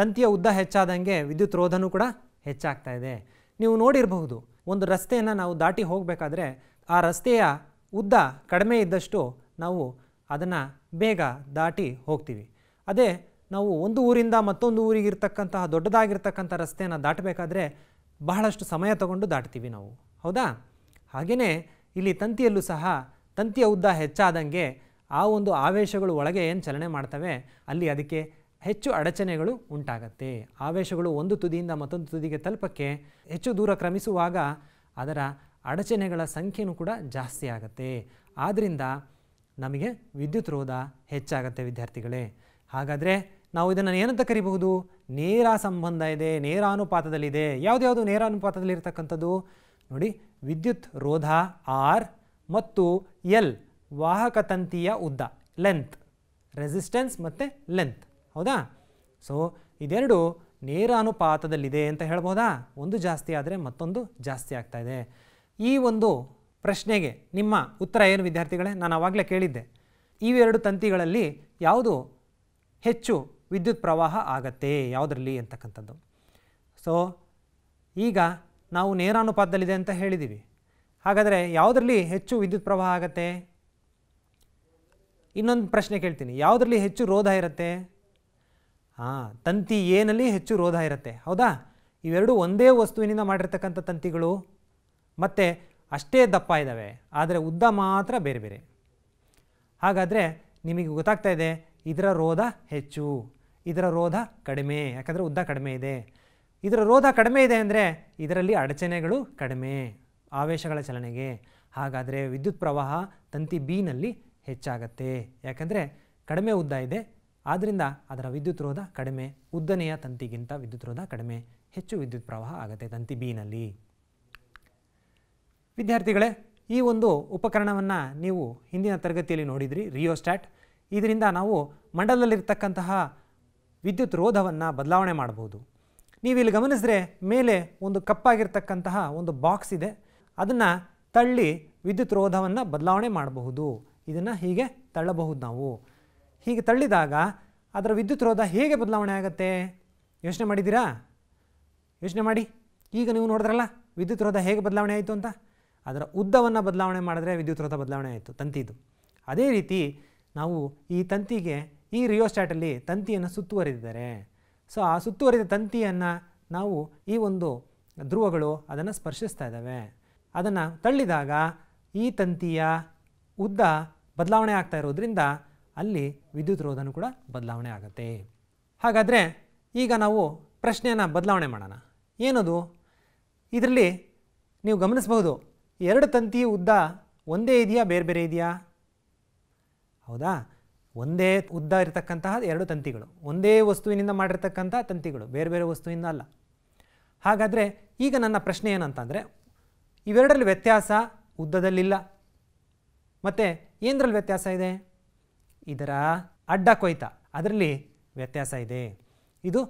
ತಂತಿಯ ಉದ್ದ ಹೆಚ್ಚಾದಂಗೆ ವಿದ್ಯುತ್ ರೋಧನೂ ಕೂಡ ಹೆಚ್ಚಾಗ್ತಾ ಇದೆ ನೀವು ನೋಡಿರಬಹುದು ಒಂದು ರಸ್ತೆಯನ್ನು ನಾವು ದಾಟಿ ಹೋಗಬೇಕಾದ್ರೆ ಆ ರಸ್ತೆಯ ಉದ್ದ ಕಡಿಮೆ ಇದ್ದಷ್ಟು ನಾವು ಅದನ್ನು ಬೇಗ ದಾಟಿ ಹೋಗ್ತೀವಿ ಅದೇ ನಾವು ಒಂದು ಊರಿಂದ ಮತ್ತೊಂದು ಊರಿಗೆ ದೊಡ್ಡದಾಗಿರ್ತಕ್ಕಂಥ ರಸ್ತೆಯನ್ನು ದಾಟಬೇಕಾದ್ರೆ ಬಹಳಷ್ಟು ಸಮಯ ತಗೊಂಡು ದಾಟ್ತೀವಿ ನಾವು ಹೌದಾ ಹಾಗೆಯೇ ಇಲ್ಲಿ ತಂತಿಯಲ್ಲೂ ಸಹ ತಂತಿಯ ಉದ್ದ ಹೆಚ್ಚಾದಂಗೆ ಆ ಒಂದು ಆವೇಶಗಳು ಒಳಗೆ ಏನು ಚಲನೆ ಮಾಡ್ತವೆ ಅಲ್ಲಿ ಅದಕ್ಕೆ ಹೆಚ್ಚು ಅಡಚಣೆಗಳು ಉಂಟಾಗತ್ತೆ ಆವೇಶಗಳು ಒಂದು ತುದಿಯಿಂದ ಮತ್ತೊಂದು ತುದಿಗೆ ತಲುಪಕ್ಕೆ ಹೆಚ್ಚು ದೂರ ಕ್ರಮಿಸುವಾಗ ಅದರ ಅಡಚಣೆಗಳ ಸಂಖ್ಯೆಯೂ ಕೂಡ ಜಾಸ್ತಿ ಆಗುತ್ತೆ ಆದ್ದರಿಂದ ನಮಗೆ ವಿದ್ಯುತ್ ರೋಧ ಹೆಚ್ಚಾಗತ್ತೆ ವಿದ್ಯಾರ್ಥಿಗಳೇ ಹಾಗಾದರೆ ನಾವು ಇದನ್ನು ಏನಂತ ಕರಿಬಹುದು ನೇರ ಸಂಬಂಧ ಇದೆ ನೇರ ಅನುಪಾತದಲ್ಲಿದೆ ಯಾವುದ್ಯಾವುದು ನೇರ ಇರತಕ್ಕಂಥದ್ದು ನೋಡಿ ವಿದ್ಯುತ್ ರೋಧ ಆರ್ ಮತ್ತು ಎಲ್ ವಾಹಕ ತಂತಿಯ ಉದ್ದ ಲೆಂತ್ ರೆಸಿಸ್ಟೆನ್ಸ್ ಮತ್ತು ಲೆಂತ್ ಹೌದಾ ಸೊ ಇದೆರಡು ನೇರ ಅನುಪಾತದಲ್ಲಿದೆ ಅಂತ ಹೇಳ್ಬೋದಾ ಒಂದು ಜಾಸ್ತಿ ಆದರೆ ಮತ್ತೊಂದು ಜಾಸ್ತಿ ಆಗ್ತಾ ಇದೆ ಈ ಒಂದು ಪ್ರಶ್ನೆಗೆ ನಿಮ್ಮ ಉತ್ತರ ಏನು ವಿದ್ಯಾರ್ಥಿಗಳೇ ನಾನು ಆವಾಗಲೇ ಕೇಳಿದ್ದೆ ಇವೆರಡು ತಂತಿಗಳಲ್ಲಿ ಯಾವುದು ಹೆಚ್ಚು ವಿದ್ಯುತ್ ಪ್ರವಾಹ ಆಗತ್ತೆ ಯಾವುದರಲ್ಲಿ ಅಂತಕ್ಕಂಥದ್ದು ಸೊ ಈಗ ನಾವು ನೇರಾನುಪಾತದಲ್ಲಿದೆ ಅಂತ ಹೇಳಿದ್ದೀವಿ ಹಾಗಾದರೆ ಯಾವುದರಲ್ಲಿ ಹೆಚ್ಚು ವಿದ್ಯುತ್ ಪ್ರವಾಹ ಆಗತ್ತೆ ಇನ್ನೊಂದು ಪ್ರಶ್ನೆ ಕೇಳ್ತೀನಿ ಯಾವುದರಲ್ಲಿ ಹೆಚ್ಚು ರೋಧ ಇರುತ್ತೆ ಹಾಂ ತಂತಿ ಏನಲ್ಲಿ ಹೆಚ್ಚು ರೋಧ ಇರುತ್ತೆ ಹೌದಾ ಇವೆರಡೂ ಒಂದೇ ವಸ್ತುವಿನಿಂದ ಮಾಡಿರ್ತಕ್ಕಂಥ ತಂತಿಗಳು ಮತ್ತು ಅಷ್ಟೇ ದಪ್ಪ ಇದ್ದಾವೆ ಆದರೆ ಉದ್ದ ಮಾತ್ರ ಬೇರೆ ಬೇರೆ ಹಾಗಾದರೆ ನಿಮಗೆ ಗೊತ್ತಾಗ್ತಾ ಇದೆ ಇದರ ರೋಧ ಹೆಚ್ಚು ಇದರ ರೋಧ ಕಡಿಮೆ ಯಾಕಂದರೆ ಉದ್ದ ಕಡಿಮೆ ಇದೆ ಇದರ ರೋಧ ಕಡಿಮೆ ಇದೆ ಅಂದರೆ ಇದರಲ್ಲಿ ಅಡಚಣೆಗಳು ಕಡಿಮೆ ಆವೇಶಗಳ ಚಲನೆಗೆ ಹಾಗಾದರೆ ವಿದ್ಯುತ್ ಪ್ರವಾಹ ತಂತಿ ಬಿನಲ್ಲಿ ಹೆಚ್ಚಾಗತ್ತೆ ಯಾಕಂದರೆ ಕಡಿಮೆ ಉದ್ದ ಇದೆ ಆದ್ದರಿಂದ ಅದರ ವಿದ್ಯುತ್ ರೋಧ ಕಡಿಮೆ ಉದ್ದನೆಯ ತಂತಿಗಿಂತ ವಿದ್ಯುತ್ ರೋಧ ಕಡಿಮೆ ಹೆಚ್ಚು ವಿದ್ಯುತ್ ಪ್ರವಾಹ ಆಗುತ್ತೆ ತಂತಿ ಬಿನಲ್ಲಿ ವಿದ್ಯಾರ್ಥಿಗಳೇ ಈ ಒಂದು ಉಪಕರಣವನ್ನು ನೀವು ಹಿಂದಿನ ತರಗತಿಯಲ್ಲಿ ನೋಡಿದ್ರಿ ರಿಯೋಸ್ಟ್ಯಾಟ್ ಇದರಿಂದ ನಾವು ಮಂಡಲದಲ್ಲಿರ್ತಕ್ಕಂತಹ ವಿದ್ಯುತ್ ರೋಧವನ್ನು ಬದಲಾವಣೆ ಮಾಡಬಹುದು ನೀವು ಇಲ್ಲಿ ಗಮನಿಸಿದ್ರೆ ಮೇಲೆ ಒಂದು ಕಪ್ಪಾಗಿರ್ತಕ್ಕಂತಹ ಒಂದು ಬಾಕ್ಸ್ ಇದೆ ಅದನ್ನು ತಳ್ಳಿ ವಿದ್ಯುತ್ ರೋಧವನ್ನು ಬದಲಾವಣೆ ಮಾಡಬಹುದು ಇದನ್ನು ಹೀಗೆ ತಳ್ಳಬಹುದು ನಾವು ಹೀಗೆ ತಳ್ಳಿದಾಗ ಅದರ ವಿದ್ಯುತ್ ರೋಧ ಹೇಗೆ ಬದಲಾವಣೆ ಆಗುತ್ತೆ ಯೋಚನೆ ಮಾಡಿದ್ದೀರಾ ಯೋಚನೆ ಮಾಡಿ ಈಗ ನೀವು ನೋಡಿದ್ರಲ್ಲ ವಿದ್ಯುತ್ ರೋಧ ಹೇಗೆ ಬದಲಾವಣೆ ಆಯಿತು ಅಂತ ಅದರ ಉದ್ದವನ್ನು ಬದಲಾವಣೆ ಮಾಡಿದ್ರೆ ವಿದ್ಯುತ್ ರೋಧ ಬದಲಾವಣೆ ಆಯಿತು ತಂತಿದು ಅದೇ ರೀತಿ ನಾವು ಈ ತಂತಿಗೆ ಈ ರಿಯೋಸ್ಟ್ಯಾಟಲ್ಲಿ ತಂತಿಯನ್ನು ಸುತ್ತುವರೆದಿದ್ದಾರೆ ಸೊ ಆ ಸುತ್ತುವರಿದ ತಂತಿಯನ್ನು ನಾವು ಈ ಒಂದು ಧ್ರುವಗಳು ಅದನ್ನು ಸ್ಪರ್ಶಿಸ್ತಾ ಇದ್ದಾವೆ ಅದನ್ನು ತಳ್ಳಿದಾಗ ಈ ತಂತಿಯ ಉದ್ದ ಬದಲಾವಣೆ ಆಗ್ತಾ ಇರೋದ್ರಿಂದ ಅಲ್ಲಿ ವಿದ್ಯುತ್ ರೋಧನ ಕೂಡ ಬದಲಾವಣೆ ಆಗುತ್ತೆ ಹಾಗಾದರೆ ಈಗ ನಾವು ಪ್ರಶ್ನೆಯನ್ನು ಬದಲಾವಣೆ ಮಾಡೋಣ ಏನದು ಇದರಲ್ಲಿ ನೀವು ಗಮನಿಸಬಹುದು ಎರಡು ತಂತಿ ಉದ್ದ ಒಂದೇ ಇದೆಯಾ ಬೇರೆ ಬೇರೆ ಇದೆಯಾ ಹೌದಾ ಒಂದೇ ಉದ್ದ ಇರತಕ್ಕಂತಹ ಎರಡು ತಂತಿಗಳು ಒಂದೇ ವಸ್ತುವಿನಿಂದ ಮಾಡಿರ್ತಕ್ಕಂಥ ತಂತಿಗಳು ಬೇರೆ ಬೇರೆ ವಸ್ತುವಿಂದ ಅಲ್ಲ ಹಾಗಾದರೆ ಈಗ ನನ್ನ ಪ್ರಶ್ನೆ ಏನಂತಂದರೆ ಇವೆರಡರಲ್ಲಿ ವ್ಯತ್ಯಾಸ ಉದ್ದದಲ್ಲಿಲ್ಲ ಮತ್ತು ಏನರಲ್ಲಿ ವ್ಯತ್ಯಾಸ ಇದೆ ಇದರ ಅಡ್ಡ ಕೊಯ್ತ ಅದರಲ್ಲಿ ವ್ಯತ್ಯಾಸ ಇದೆ ಇದು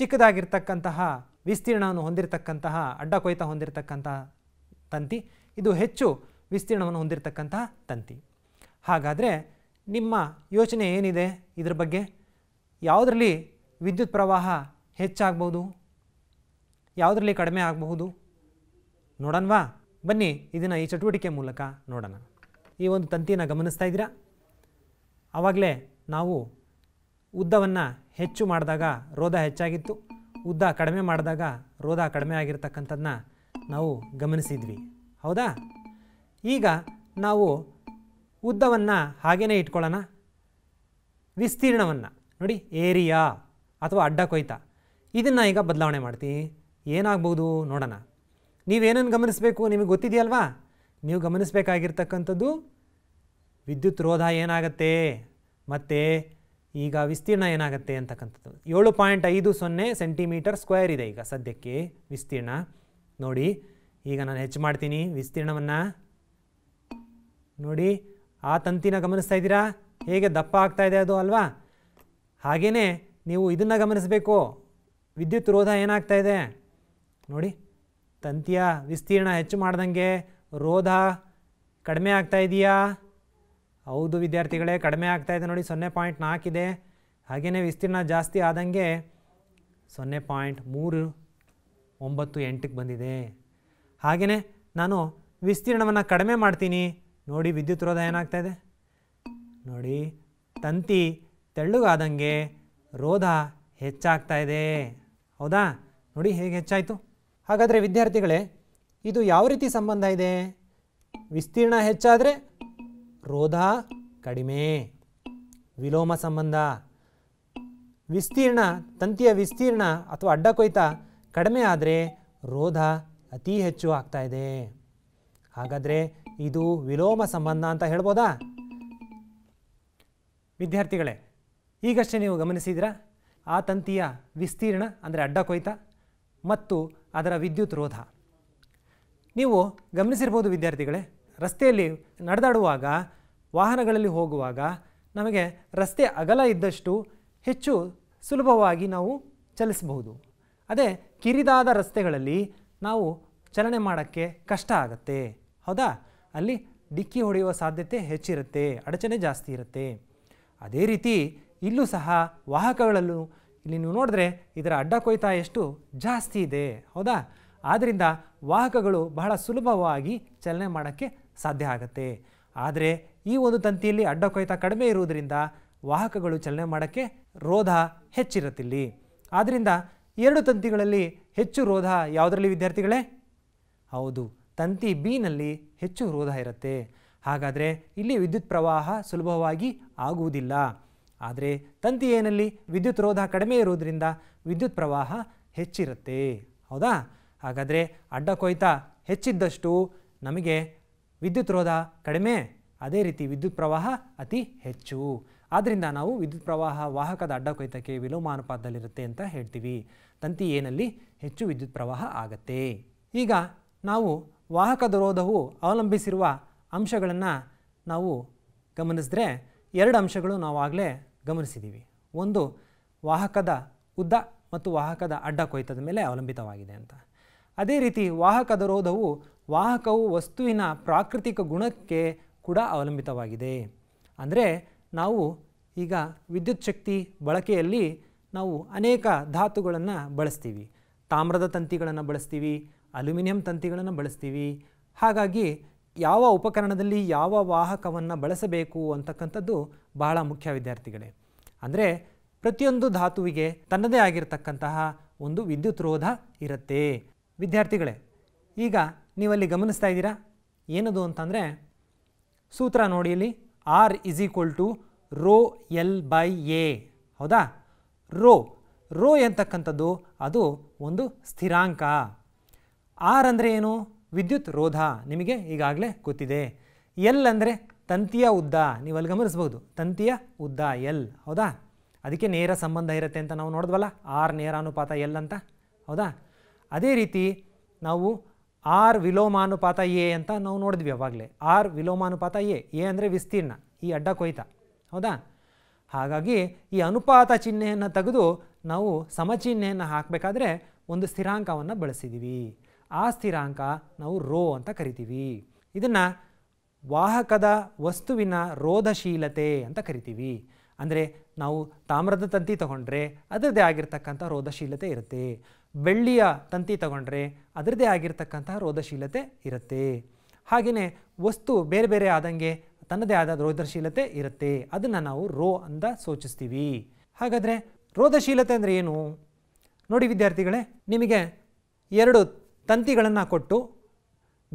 ಚಿಕ್ಕದಾಗಿರ್ತಕ್ಕಂತಹ ವಿಸ್ತೀರ್ಣವನ್ನು ಹೊಂದಿರತಕ್ಕಂತಹ ಅಡ್ಡ ಕೊಯ್ತ ಹೊಂದಿರತಕ್ಕಂತಹ ತಂತಿ ಇದು ಹೆಚ್ಚು ವಿಸ್ತೀರ್ಣವನ್ನು ಹೊಂದಿರತಕ್ಕಂತಹ ತಂತಿ ಹಾಗಾದರೆ ನಿಮ್ಮ ಯೋಚನೆ ಏನಿದೆ ಇದರ ಬಗ್ಗೆ ಯಾವುದರಲ್ಲಿ ವಿದ್ಯುತ್ ಪ್ರವಾಹ ಹೆಚ್ಚಾಗಬಹುದು ಯಾವುದರಲ್ಲಿ ಕಡಿಮೆ ಆಗಬಹುದು ನೋಡೋಣವಾ ಬನ್ನಿ ಇದನ್ನು ಈ ಚಟುವಟಿಕೆ ಮೂಲಕ ನೋಡೋಣ ಈ ಒಂದು ತಂತಿನ ಗಮನಿಸ್ತಾ ಇದ್ದೀರಾ ಆವಾಗಲೇ ನಾವು ಉದ್ದವನ್ನು ಹೆಚ್ಚು ಮಾಡಿದಾಗ ರೋಧ ಹೆಚ್ಚಾಗಿತ್ತು ಉದ್ದ ಕಡಿಮೆ ಮಾಡಿದಾಗ ರೋಧ ಕಡಿಮೆ ಆಗಿರ್ತಕ್ಕಂಥದ್ದನ್ನ ನಾವು ಗಮನಿಸಿದ್ವಿ ಹೌದಾ ಈಗ ನಾವು ಉದ್ದವನ್ನು ಹಾಗೇ ಇಟ್ಕೊಳ್ಳೋಣ ವಿಸ್ತೀರ್ಣವನ್ನು ನೋಡಿ ಏರಿಯಾ ಅಥವಾ ಅಡ್ಡ ಕೊಯ್ತ ಇದನ್ನು ಈಗ ಬದಲಾವಣೆ ಮಾಡ್ತೀನಿ ಏನಾಗ್ಬೋದು ನೋಡೋಣ ನೀವೇನನ್ನು ಗಮನಿಸಬೇಕು ನಿಮಗೆ ಗೊತ್ತಿದೆಯಲ್ವಾ ನೀವು ಗಮನಿಸಬೇಕಾಗಿರ್ತಕ್ಕಂಥದ್ದು ವಿದ್ಯುತ್ ರೋಧ ಏನಾಗತ್ತೆ ಮತ್ತು ಈಗ ವಿಸ್ತೀರ್ಣ ಏನಾಗುತ್ತೆ ಅಂತಕ್ಕಂಥದ್ದು ಏಳು ಪಾಯಿಂಟ್ ಐದು ಸೊನ್ನೆ ಸೆಂಟಿಮೀಟರ್ ಸ್ಕ್ವೇರ್ ಇದೆ ಈಗ ಸದ್ಯಕ್ಕೆ ವಿಸ್ತೀರ್ಣ ನೋಡಿ ಈಗ ನಾನು ಹೆಚ್ಚು ಮಾಡ್ತೀನಿ ವಿಸ್ತೀರ್ಣವನ್ನು ನೋಡಿ ಆ ತಂತಿನ ಗಮನಿಸ್ತಾ ಇದ್ದೀರಾ ಹೇಗೆ ದಪ್ಪ ಆಗ್ತಾ ಇದೆ ಅದು ಅಲ್ವಾ ಹಾಗೆಯೇ ನೀವು ಇದನ್ನು ಗಮನಿಸಬೇಕು ವಿದ್ಯುತ್ ರೋಧ ಏನಾಗ್ತಾ ಇದೆ ನೋಡಿ ತಂತಿಯ ವಿಸ್ತೀರ್ಣ ಹೆಚ್ಚು ಮಾಡ್ದಂಗೆ ರೋಧ ಕಡಿಮೆ ಆಗ್ತಾ ಇದೆಯಾ ಹೌದು ವಿದ್ಯಾರ್ಥಿಗಳೇ ಕಡಿಮೆ ಆಗ್ತಾ ಇದೆ ನೋಡಿ ಸೊನ್ನೆ ಪಾಯಿಂಟ್ ನಾಲ್ಕಿದೆ ಹಾಗೆಯೇ ವಿಸ್ತೀರ್ಣ ಜಾಸ್ತಿ ಆದಂಗೆ ಸೊನ್ನೆ ಪಾಯಿಂಟ್ ಮೂರು ಒಂಬತ್ತು ಎಂಟಕ್ಕೆ ಬಂದಿದೆ ಹಾಗೆಯೇ ನಾನು ವಿಸ್ತೀರ್ಣವನ್ನು ಕಡಿಮೆ ಮಾಡ್ತೀನಿ ನೋಡಿ ವಿದ್ಯುತ್ ರೋಧ ಏನಾಗ್ತಾ ಇದೆ ನೋಡಿ ತಂತಿ ತೆಳ್ಳಗಾದಂಗೆ ರೋಧ ಹೆಚ್ಚಾಗ್ತಾ ಇದೆ ಹೌದಾ ನೋಡಿ ಹೇಗೆ ಹೆಚ್ಚಾಯಿತು ಹಾಗಾದರೆ ವಿದ್ಯಾರ್ಥಿಗಳೇ ಇದು ಯಾವ ರೀತಿ ಸಂಬಂಧ ಇದೆ ವಿಸ್ತೀರ್ಣ ಹೆಚ್ಚಾದರೆ ರೋಧ ಕಡಿಮೆ ವಿಲೋಮ ಸಂಬಂಧ ವಿಸ್ತೀರ್ಣ ತಂತಿಯ ವಿಸ್ತೀರ್ಣ ಅಥವಾ ಅಡ್ಡ ಕೊಯ್ತ ಕಡಿಮೆ ಆದರೆ ರೋಧ ಅತಿ ಹೆಚ್ಚು ಆಗ್ತಾ ಇದೆ ಹಾಗಾದರೆ ಇದು ವಿಲೋಮ ಸಂಬಂಧ ಅಂತ ಹೇಳ್ಬೋದಾ ವಿದ್ಯಾರ್ಥಿಗಳೇ ಈಗಷ್ಟೇ ನೀವು ಗಮನಿಸಿದ್ರ ಆ ತಂತಿಯ ವಿಸ್ತೀರ್ಣ ಅಂದರೆ ಅಡ್ಡ ಕೊಯ್ತ ಮತ್ತು ಅದರ ವಿದ್ಯುತ್ ರೋಧ ನೀವು ಗಮನಿಸಿರ್ಬೋದು ವಿದ್ಯಾರ್ಥಿಗಳೇ ರಸ್ತೆಯಲ್ಲಿ ನಡೆದಾಡುವಾಗ ವಾಹನಗಳಲ್ಲಿ ಹೋಗುವಾಗ ನಮಗೆ ರಸ್ತೆ ಅಗಲ ಇದ್ದಷ್ಟು ಹೆಚ್ಚು ಸುಲಭವಾಗಿ ನಾವು ಚಲಿಸಬಹುದು ಅದೇ ಕಿರಿದಾದ ರಸ್ತೆಗಳಲ್ಲಿ ನಾವು ಚಲನೆ ಮಾಡೋಕ್ಕೆ ಕಷ್ಟ ಆಗತ್ತೆ ಹೌದಾ ಅಲ್ಲಿ ಡಿಕ್ಕಿ ಹೊಡೆಯುವ ಸಾಧ್ಯತೆ ಹೆಚ್ಚಿರುತ್ತೆ ಅಡಚಣೆ ಜಾಸ್ತಿ ಇರುತ್ತೆ ಅದೇ ರೀತಿ ಇಲ್ಲೂ ಸಹ ವಾಹಕಗಳಲ್ಲೂ ಇಲ್ಲಿ ನೀವು ನೋಡಿದ್ರೆ ಇದರ ಅಡ್ಡ ಕೊಯ್ತಾ ಎಷ್ಟು ಜಾಸ್ತಿ ಇದೆ ಹೌದಾ ಆದ್ದರಿಂದ ವಾಹಕಗಳು ಬಹಳ ಸುಲಭವಾಗಿ ಚಲನೆ ಮಾಡೋಕ್ಕೆ ಸಾಧ್ಯ ಆಗುತ್ತೆ ಆದರೆ ಈ ಒಂದು ತಂತಿಯಲ್ಲಿ ಅಡ್ಡ ಕೊಯ್ತ ಕಡಿಮೆ ಇರುವುದರಿಂದ ವಾಹಕಗಳು ಚಲನೆ ಮಾಡೋಕ್ಕೆ ರೋಧ ಹೆಚ್ಚಿರುತ್ತಿಲ್ಲಿ ಆದ್ದರಿಂದ ಎರಡು ತಂತಿಗಳಲ್ಲಿ ಹೆಚ್ಚು ರೋಧ ಯಾವುದರಲ್ಲಿ ವಿದ್ಯಾರ್ಥಿಗಳೇ ಹೌದು ತಂತಿ ಬಿನಲ್ಲಿ ಹೆಚ್ಚು ರೋಧ ಇರುತ್ತೆ ಹಾಗಾದರೆ ಇಲ್ಲಿ ವಿದ್ಯುತ್ ಪ್ರವಾಹ ಸುಲಭವಾಗಿ ಆಗುವುದಿಲ್ಲ ಆದರೆ ತಂತಿ ಎನಲ್ಲಿ ವಿದ್ಯುತ್ ರೋಧ ಕಡಿಮೆ ಇರುವುದರಿಂದ ವಿದ್ಯುತ್ ಪ್ರವಾಹ ಹೆಚ್ಚಿರುತ್ತೆ ಹೌದಾ ಹಾಗಾದರೆ ಅಡ್ಡ ಕೊಯ್ತ ಹೆಚ್ಚಿದ್ದಷ್ಟು ನಮಗೆ ವಿದ್ಯುತ್ ರೋಧ ಕಡಿಮೆ ಅದೇ ರೀತಿ ವಿದ್ಯುತ್ ಪ್ರವಾಹ ಅತಿ ಹೆಚ್ಚು ಆದ್ದರಿಂದ ನಾವು ವಿದ್ಯುತ್ ಪ್ರವಾಹ ವಾಹಕದ ಅಡ್ಡ ಕೊಯ್ತಕ್ಕೆ ವಿಲೋಮಾನುಪಾತದಲ್ಲಿರುತ್ತೆ ಅಂತ ಹೇಳ್ತೀವಿ ತಂತಿ ಏನಲ್ಲಿ ಹೆಚ್ಚು ವಿದ್ಯುತ್ ಪ್ರವಾಹ ಆಗತ್ತೆ ಈಗ ನಾವು ವಾಹಕ ರೋಧವು ಅವಲಂಬಿಸಿರುವ ಅಂಶಗಳನ್ನು ನಾವು ಗಮನಿಸಿದ್ರೆ ಎರಡು ಅಂಶಗಳು ನಾವು ಆಗಲೇ ಗಮನಿಸಿದ್ದೀವಿ ಒಂದು ವಾಹಕದ ಉದ್ದ ಮತ್ತು ವಾಹಕದ ಅಡ್ಡ ಕೊಯ್ತದ ಮೇಲೆ ಅವಲಂಬಿತವಾಗಿದೆ ಅಂತ ಅದೇ ರೀತಿ ವಾಹಕದ ರೋಧವು ವಾಹಕವು ವಸ್ತುವಿನ ಪ್ರಾಕೃತಿಕ ಗುಣಕ್ಕೆ ಕೂಡ ಅವಲಂಬಿತವಾಗಿದೆ ಅಂದರೆ ನಾವು ಈಗ ವಿದ್ಯುತ್ ಶಕ್ತಿ ಬಳಕೆಯಲ್ಲಿ ನಾವು ಅನೇಕ ಧಾತುಗಳನ್ನು ಬಳಸ್ತೀವಿ ತಾಮ್ರದ ತಂತಿಗಳನ್ನು ಬಳಸ್ತೀವಿ ಅಲ್ಯೂಮಿನಿಯಂ ತಂತಿಗಳನ್ನು ಬಳಸ್ತೀವಿ ಹಾಗಾಗಿ ಯಾವ ಉಪಕರಣದಲ್ಲಿ ಯಾವ ವಾಹಕವನ್ನು ಬಳಸಬೇಕು ಅಂತಕ್ಕಂಥದ್ದು ಬಹಳ ಮುಖ್ಯ ವಿದ್ಯಾರ್ಥಿಗಳೇ ಅಂದರೆ ಪ್ರತಿಯೊಂದು ಧಾತುವಿಗೆ ತನ್ನದೇ ಆಗಿರತಕ್ಕಂತಹ ಒಂದು ವಿದ್ಯುತ್ ರೋಧ ಇರುತ್ತೆ ವಿದ್ಯಾರ್ಥಿಗಳೇ ಈಗ ನೀವಲ್ಲಿ ಗಮನಿಸ್ತಾ ಇದ್ದೀರಾ ಏನದು ಅಂತಂದರೆ ಸೂತ್ರ ನೋಡಿ ಇಲ್ಲಿ R is equal to rho L by A ಹೌದಾ ರೋ ರೋ ಎಂತಕ್ಕಂಥದ್ದು ಅದು ಒಂದು ಸ್ಥಿರಾಂಕ ಆರ್ ಅಂದರೆ ಏನು ವಿದ್ಯುತ್ ರೋಧ ನಿಮಗೆ ಈಗಾಗಲೇ ಗೊತ್ತಿದೆ ಎಲ್ ಅಂದರೆ ತಂತಿಯ ಉದ್ದ ನೀವು ಅಲ್ಲಿ ಗಮನಿಸ್ಬೋದು ತಂತಿಯ ಉದ್ದ ಎಲ್ ಹೌದಾ ಅದಕ್ಕೆ ನೇರ ಸಂಬಂಧ ಇರುತ್ತೆ ಅಂತ ನಾವು ನೋಡಿದ್ವಲ್ಲ ಆರ್ ನೇರ ಅನುಪಾತ ಎಲ್ ಅಂತ ಹೌದಾ ಅದೇ ರೀತಿ ನಾವು ಆರ್ ವಿಲೋಮಾನುಪಾತ ಎ ಅಂತ ನಾವು ನೋಡಿದ್ವಿ ಅವಾಗಲೇ ಆರ್ ವಿಲೋಮಾನುಪಾತ ಎ ಎ ಅಂದರೆ ವಿಸ್ತೀರ್ಣ ಈ ಅಡ್ಡ ಕೊಯ್ತ ಹೌದಾ ಹಾಗಾಗಿ ಈ ಅನುಪಾತ ಚಿಹ್ನೆಯನ್ನು ತೆಗೆದು ನಾವು ಸಮಚಿಹ್ನೆಯನ್ನು ಹಾಕಬೇಕಾದ್ರೆ ಒಂದು ಸ್ಥಿರಾಂಕವನ್ನು ಬಳಸಿದ್ದೀವಿ ಆ ಸ್ಥಿರಾಂಕ ನಾವು ರೋ ಅಂತ ಕರಿತೀವಿ ಇದನ್ನು ವಾಹಕದ ವಸ್ತುವಿನ ರೋಧಶೀಲತೆ ಅಂತ ಕರಿತೀವಿ ಅಂದರೆ ನಾವು ತಾಮ್ರದ ತಂತಿ ತಗೊಂಡ್ರೆ ಅದರದ್ದೇ ಆಗಿರ್ತಕ್ಕಂಥ ರೋಧಶೀಲತೆ ಇರುತ್ತೆ ಬೆಳ್ಳಿಯ ತಂತಿ ತಗೊಂಡ್ರೆ ಅದರದೇ ಆಗಿರ್ತಕ್ಕಂತಹ ರೋಧಶೀಲತೆ ಇರುತ್ತೆ ಹಾಗೆಯೇ ವಸ್ತು ಬೇರೆ ಬೇರೆ ಆದಂಗೆ ತನ್ನದೇ ಆದ ರೋಧಶೀಲತೆ ಇರುತ್ತೆ ಅದನ್ನು ನಾವು ರೋ ಅಂತ ಸೂಚಿಸ್ತೀವಿ ಹಾಗಾದರೆ ರೋಧಶೀಲತೆ ಅಂದರೆ ಏನು ನೋಡಿ ವಿದ್ಯಾರ್ಥಿಗಳೇ ನಿಮಗೆ ಎರಡು ತಂತಿಗಳನ್ನು ಕೊಟ್ಟು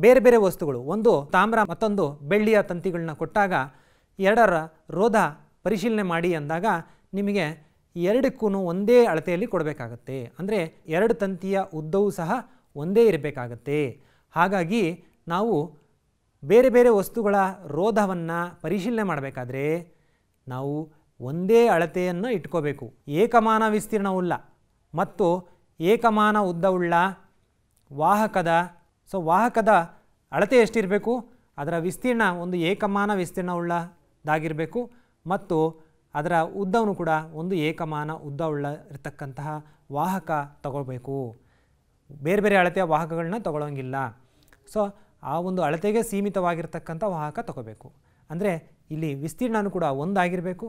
ಬೇರೆ ಬೇರೆ ವಸ್ತುಗಳು ಒಂದು ತಾಮ್ರ ಮತ್ತೊಂದು ಬೆಳ್ಳಿಯ ತಂತಿಗಳನ್ನ ಕೊಟ್ಟಾಗ ಎರಡರ ರೋಧ ಪರಿಶೀಲನೆ ಮಾಡಿ ಅಂದಾಗ ನಿಮಗೆ ಎರಡಕ್ಕೂ ಒಂದೇ ಅಳತೆಯಲ್ಲಿ ಕೊಡಬೇಕಾಗತ್ತೆ ಅಂದರೆ ಎರಡು ತಂತಿಯ ಉದ್ದವೂ ಸಹ ಒಂದೇ ಇರಬೇಕಾಗತ್ತೆ ಹಾಗಾಗಿ ನಾವು ಬೇರೆ ಬೇರೆ ವಸ್ತುಗಳ ರೋಧವನ್ನು ಪರಿಶೀಲನೆ ಮಾಡಬೇಕಾದ್ರೆ ನಾವು ಒಂದೇ ಅಳತೆಯನ್ನು ಇಟ್ಕೋಬೇಕು ಏಕಮಾನ ವಿಸ್ತೀರ್ಣವುಳ್ಳ ಮತ್ತು ಏಕಮಾನ ಉದ್ದವುಳ್ಳ ವಾಹಕದ ಸೊ ವಾಹಕದ ಅಳತೆ ಎಷ್ಟಿರಬೇಕು ಅದರ ವಿಸ್ತೀರ್ಣ ಒಂದು ಏಕಮಾನ ಉಳ್ಳದಾಗಿರಬೇಕು ಮತ್ತು ಅದರ ಉದ್ದವನ್ನು ಕೂಡ ಒಂದು ಏಕಮಾನ ಉದ್ದ ಉಳ್ಳ ಇರತಕ್ಕಂತಹ ವಾಹಕ ತಗೊಳ್ಬೇಕು ಬೇರೆ ಬೇರೆ ಅಳತೆಯ ವಾಹಕಗಳನ್ನ ತಗೊಳ್ಳೋಂಗಿಲ್ಲ ಸೊ ಆ ಒಂದು ಅಳತೆಗೆ ಸೀಮಿತವಾಗಿರ್ತಕ್ಕಂಥ ವಾಹಕ ತಗೋಬೇಕು ಅಂದರೆ ಇಲ್ಲಿ ವಿಸ್ತೀರ್ಣನೂ ಕೂಡ ಒಂದಾಗಿರಬೇಕು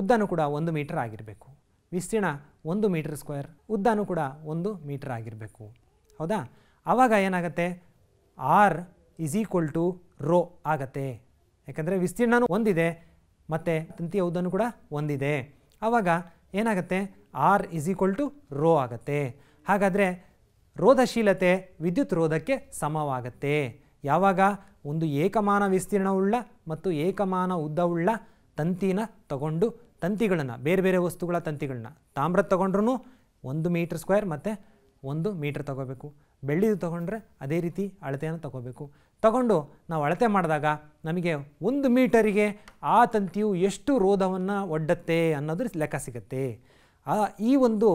ಉದ್ದನೂ ಕೂಡ ಒಂದು ಮೀಟರ್ ಆಗಿರಬೇಕು ವಿಸ್ತೀರ್ಣ ಒಂದು ಮೀಟರ್ ಸ್ಕ್ವೇರ್ ಉದ್ದನೂ ಕೂಡ ಒಂದು ಮೀಟರ್ ಆಗಿರಬೇಕು ಹೌದಾ ಆವಾಗ ಏನಾಗುತ್ತೆ R is equal to rho ಆಗತ್ತೆ ಯಾಕಂದರೆ ವಿಸ್ತೀರ್ಣನೂ ಒಂದಿದೆ ಮತ್ತು ತಂತಿ ಯಾವುದನ್ನು ಕೂಡ ಒಂದಿದೆ ಆವಾಗ ಏನಾಗುತ್ತೆ R is equal to rho ಆಗತ್ತೆ ಹಾಗಾದರೆ ರೋಧಶೀಲತೆ ವಿದ್ಯುತ್ ರೋಧಕ್ಕೆ ಸಮವಾಗತ್ತೆ ಯಾವಾಗ ಒಂದು ಏಕಮಾನ ವಿಸ್ತೀರ್ಣವುಳ್ಳ ಮತ್ತು ಏಕಮಾನ ಉದ್ದವುಳ್ಳ ತಂತಿನ ತಗೊಂಡು ತಂತಿಗಳನ್ನು ಬೇರೆ ಬೇರೆ ವಸ್ತುಗಳ ತಂತಿಗಳನ್ನ ತಾಮ್ರ ತಗೊಂಡ್ರೂ ಒಂದು ಮೀಟ್ರ್ ಸ್ಕ್ವೇರ್ ಮತ್ತು ಒಂದು ಮೀಟ್ರ್ ತಗೋಬೇಕು ಬೆಳ್ಳಿದು ತಗೊಂಡ್ರೆ ಅದೇ ರೀತಿ ಅಳತೆಯನ್ನು ತಗೋಬೇಕು ತಗೊಂಡು ನಾವು ಅಳತೆ ಮಾಡಿದಾಗ ನಮಗೆ ಒಂದು ಮೀಟರಿಗೆ ಆ ತಂತಿಯು ಎಷ್ಟು ರೋಧವನ್ನು ಒಡ್ಡತ್ತೆ ಅನ್ನೋದ್ರ ಲೆಕ್ಕ ಸಿಗುತ್ತೆ ಆ ಈ ಒಂದು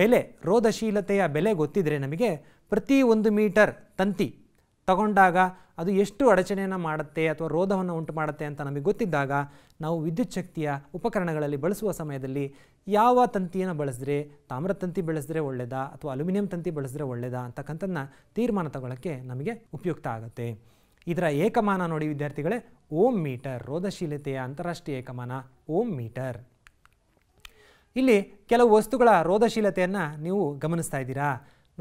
ಬೆಲೆ ರೋಧಶೀಲತೆಯ ಬೆಲೆ ಗೊತ್ತಿದ್ರೆ ನಮಗೆ ಪ್ರತಿ ಒಂದು ಮೀಟರ್ ತಂತಿ ತಗೊಂಡಾಗ ಅದು ಎಷ್ಟು ಅಡಚಣೆಯನ್ನು ಮಾಡುತ್ತೆ ಅಥವಾ ರೋಧವನ್ನು ಉಂಟು ಮಾಡುತ್ತೆ ಅಂತ ನಮಗೆ ಗೊತ್ತಿದ್ದಾಗ ನಾವು ವಿದ್ಯುತ್ ಶಕ್ತಿಯ ಉಪಕರಣಗಳಲ್ಲಿ ಬಳಸುವ ಸಮಯದಲ್ಲಿ ಯಾವ ತಂತಿಯನ್ನು ಬಳಸಿದ್ರೆ ತಾಮ್ರ ತಂತಿ ಬಳಸಿದ್ರೆ ಒಳ್ಳೆಯದಾ ಅಥವಾ ಅಲ್ಯೂಮಿನಿಯಂ ತಂತಿ ಬಳಸಿದ್ರೆ ಒಳ್ಳೆಯದಾ ಅಂತಕ್ಕಂಥದ್ದನ್ನ ತೀರ್ಮಾನ ತಗೊಳ್ಳೋಕ್ಕೆ ನಮಗೆ ಉಪಯುಕ್ತ ಆಗುತ್ತೆ ಇದರ ಏಕಮಾನ ನೋಡಿ ವಿದ್ಯಾರ್ಥಿಗಳೇ ಓಮ್ ಮೀಟರ್ ರೋಧಶೀಲತೆಯ ಅಂತಾರಾಷ್ಟ್ರೀಯ ಏಕಮಾನ ಓಮ್ ಮೀಟರ್ ಇಲ್ಲಿ ಕೆಲವು ವಸ್ತುಗಳ ರೋಧಶೀಲತೆಯನ್ನು ನೀವು ಗಮನಿಸ್ತಾ ಇದ್ದೀರಾ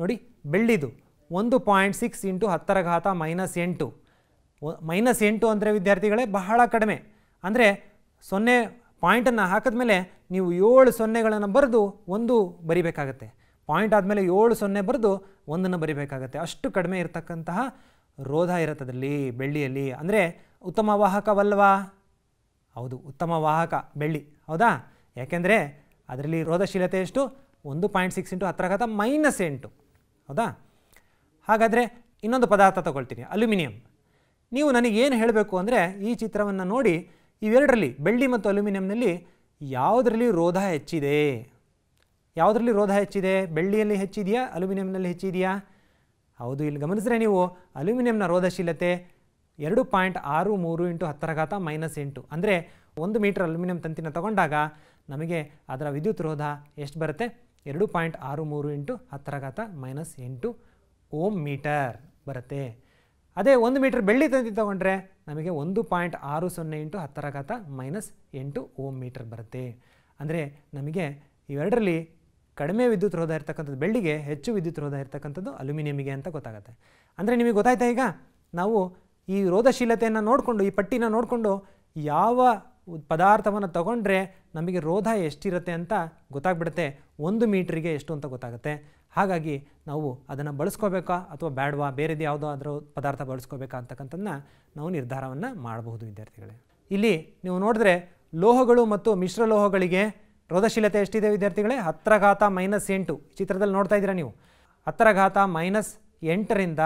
ನೋಡಿ ಬೆಳ್ಳಿದು ಒಂದು ಪಾಯಿಂಟ್ ಸಿಕ್ಸ್ ಇಂಟು ಹತ್ತರ ಘಾತ ಮೈನಸ್ ಎಂಟು ಮೈನಸ್ ಎಂಟು ಅಂದರೆ ವಿದ್ಯಾರ್ಥಿಗಳೇ ಬಹಳ ಕಡಿಮೆ ಅಂದರೆ ಸೊನ್ನೆ ಪಾಯಿಂಟನ್ನು ಹಾಕಿದ ಮೇಲೆ ನೀವು ಏಳು ಸೊನ್ನೆಗಳನ್ನು ಬರೆದು ಒಂದು ಬರಿಬೇಕಾಗತ್ತೆ ಪಾಯಿಂಟ್ ಆದಮೇಲೆ ಏಳು ಸೊನ್ನೆ ಬರೆದು ಒಂದನ್ನು ಬರಿಬೇಕಾಗತ್ತೆ ಅಷ್ಟು ಕಡಿಮೆ ಇರತಕ್ಕಂತಹ ರೋಧ ಇರುತ್ತದಲ್ಲಿ ಬೆಳ್ಳಿಯಲ್ಲಿ ಅಂದರೆ ಉತ್ತಮ ವಾಹಕವಲ್ವಾ ಹೌದು ಉತ್ತಮ ವಾಹಕ ಬೆಳ್ಳಿ ಹೌದಾ ಯಾಕೆಂದರೆ ಅದರಲ್ಲಿ ರೋಧಶೀಲತೆ ಎಷ್ಟು ಒಂದು ಪಾಯಿಂಟ್ ಸಿಕ್ಸ್ ಇಂಟು ಹತ್ತಿರ ಮೈನಸ್ ಎಂಟು ಹೌದಾ ಹಾಗಾದರೆ ಇನ್ನೊಂದು ಪದಾರ್ಥ ತಗೊಳ್ತೀನಿ ಅಲ್ಯೂಮಿನಿಯಂ ನೀವು ನನಗೆ ಏನು ಹೇಳಬೇಕು ಅಂದರೆ ಈ ಚಿತ್ರವನ್ನು ನೋಡಿ ಇವೆರಡರಲ್ಲಿ ಬೆಳ್ಳಿ ಮತ್ತು ಅಲ್ಯೂಮಿನಿಯಂನಲ್ಲಿ ಯಾವುದರಲ್ಲಿ ರೋಧ ಹೆಚ್ಚಿದೆ ಯಾವುದರಲ್ಲಿ ರೋಧ ಹೆಚ್ಚಿದೆ ಬೆಳ್ಳಿಯಲ್ಲಿ ಹೆಚ್ಚಿದೆಯಾ ಅಲ್ಯೂಮಿನಿಯಂನಲ್ಲಿ ಹೆಚ್ಚಿದೆಯಾ ಹೌದು ಇಲ್ಲಿ ಗಮನಿಸಿದ್ರೆ ನೀವು ಅಲ್ಯೂಮಿನಿಯಂನ ರೋಧಶೀಲತೆ ಎರಡು ಪಾಯಿಂಟ್ ಆರು ಮೂರು ಇಂಟು ಹತ್ತರಘಾತ ಮೈನಸ್ ಎಂಟು ಅಂದರೆ ಒಂದು ಮೀಟರ್ ಅಲ್ಯೂಮಿನಿಯಂ ತಂತಿನ ತಗೊಂಡಾಗ ನಮಗೆ ಅದರ ವಿದ್ಯುತ್ ರೋಧ ಎಷ್ಟು ಬರುತ್ತೆ ಎರಡು ಪಾಯಿಂಟ್ ಆರು ಮೂರು ಇಂಟು ಹತ್ತರಘಾತ ಮೈನಸ್ ಎಂಟು ಓಮ್ ಮೀಟರ್ ಬರುತ್ತೆ ಅದೇ ಒಂದು ಮೀಟರ್ ಬೆಳ್ಳಿ ತಂತಿ ತೊಗೊಂಡ್ರೆ ನಮಗೆ ಒಂದು ಪಾಯಿಂಟ್ ಆರು ಸೊನ್ನೆ ಇಂಟು ಹತ್ತರ ಘಾತ ಮೈನಸ್ ಎಂಟು ಓಮ್ ಮೀಟರ್ ಬರುತ್ತೆ ಅಂದರೆ ನಮಗೆ ಇವೆರಡರಲ್ಲಿ ಕಡಿಮೆ ವಿದ್ಯುತ್ ರೋಧ ಇರ್ತಕ್ಕಂಥದ್ದು ಬೆಳ್ಳಿಗೆ ಹೆಚ್ಚು ವಿದ್ಯುತ್ ರೋಧ ಇರ್ತಕ್ಕಂಥದ್ದು ಅಲ್ಯೂಮಿನಿಯಮಿಗೆ ಅಂತ ಗೊತ್ತಾಗುತ್ತೆ ಅಂದರೆ ನಿಮಗೆ ಗೊತ್ತಾಯ್ತಾ ಈಗ ನಾವು ಈ ರೋಧಶೀಲತೆಯನ್ನು ನೋಡಿಕೊಂಡು ಈ ಪಟ್ಟಿನ ನೋಡಿಕೊಂಡು ಯಾವ ಪದಾರ್ಥವನ್ನು ತಗೊಂಡ್ರೆ ನಮಗೆ ರೋಧ ಎಷ್ಟಿರುತ್ತೆ ಅಂತ ಗೊತ್ತಾಗ್ಬಿಡುತ್ತೆ ಒಂದು ಮೀಟ್ರಿಗೆ ಎಷ್ಟು ಅಂತ ಗೊತ್ತಾಗುತ್ತೆ ಹಾಗಾಗಿ ನಾವು ಅದನ್ನು ಬಳಸ್ಕೋಬೇಕಾ ಅಥವಾ ಬ್ಯಾಡ್ವಾ ಬೇರೆದು ಯಾವುದೋ ಅದರ ಪದಾರ್ಥ ಬಳಸ್ಕೋಬೇಕಾ ಅಂತಕ್ಕಂಥದನ್ನ ನಾವು ನಿರ್ಧಾರವನ್ನು ಮಾಡಬಹುದು ವಿದ್ಯಾರ್ಥಿಗಳೇ ಇಲ್ಲಿ ನೀವು ನೋಡಿದ್ರೆ ಲೋಹಗಳು ಮತ್ತು ಮಿಶ್ರಲೋಹಗಳಿಗೆ ರೋಧಶೀಲತೆ ಎಷ್ಟಿದೆ ವಿದ್ಯಾರ್ಥಿಗಳೇ ಹತ್ತರ ಮೈನಸ್ ಎಂಟು ಚಿತ್ರದಲ್ಲಿ ನೋಡ್ತಾ ಇದ್ದೀರಾ ನೀವು ಹತ್ತರ ಮೈನಸ್ ಎಂಟರಿಂದ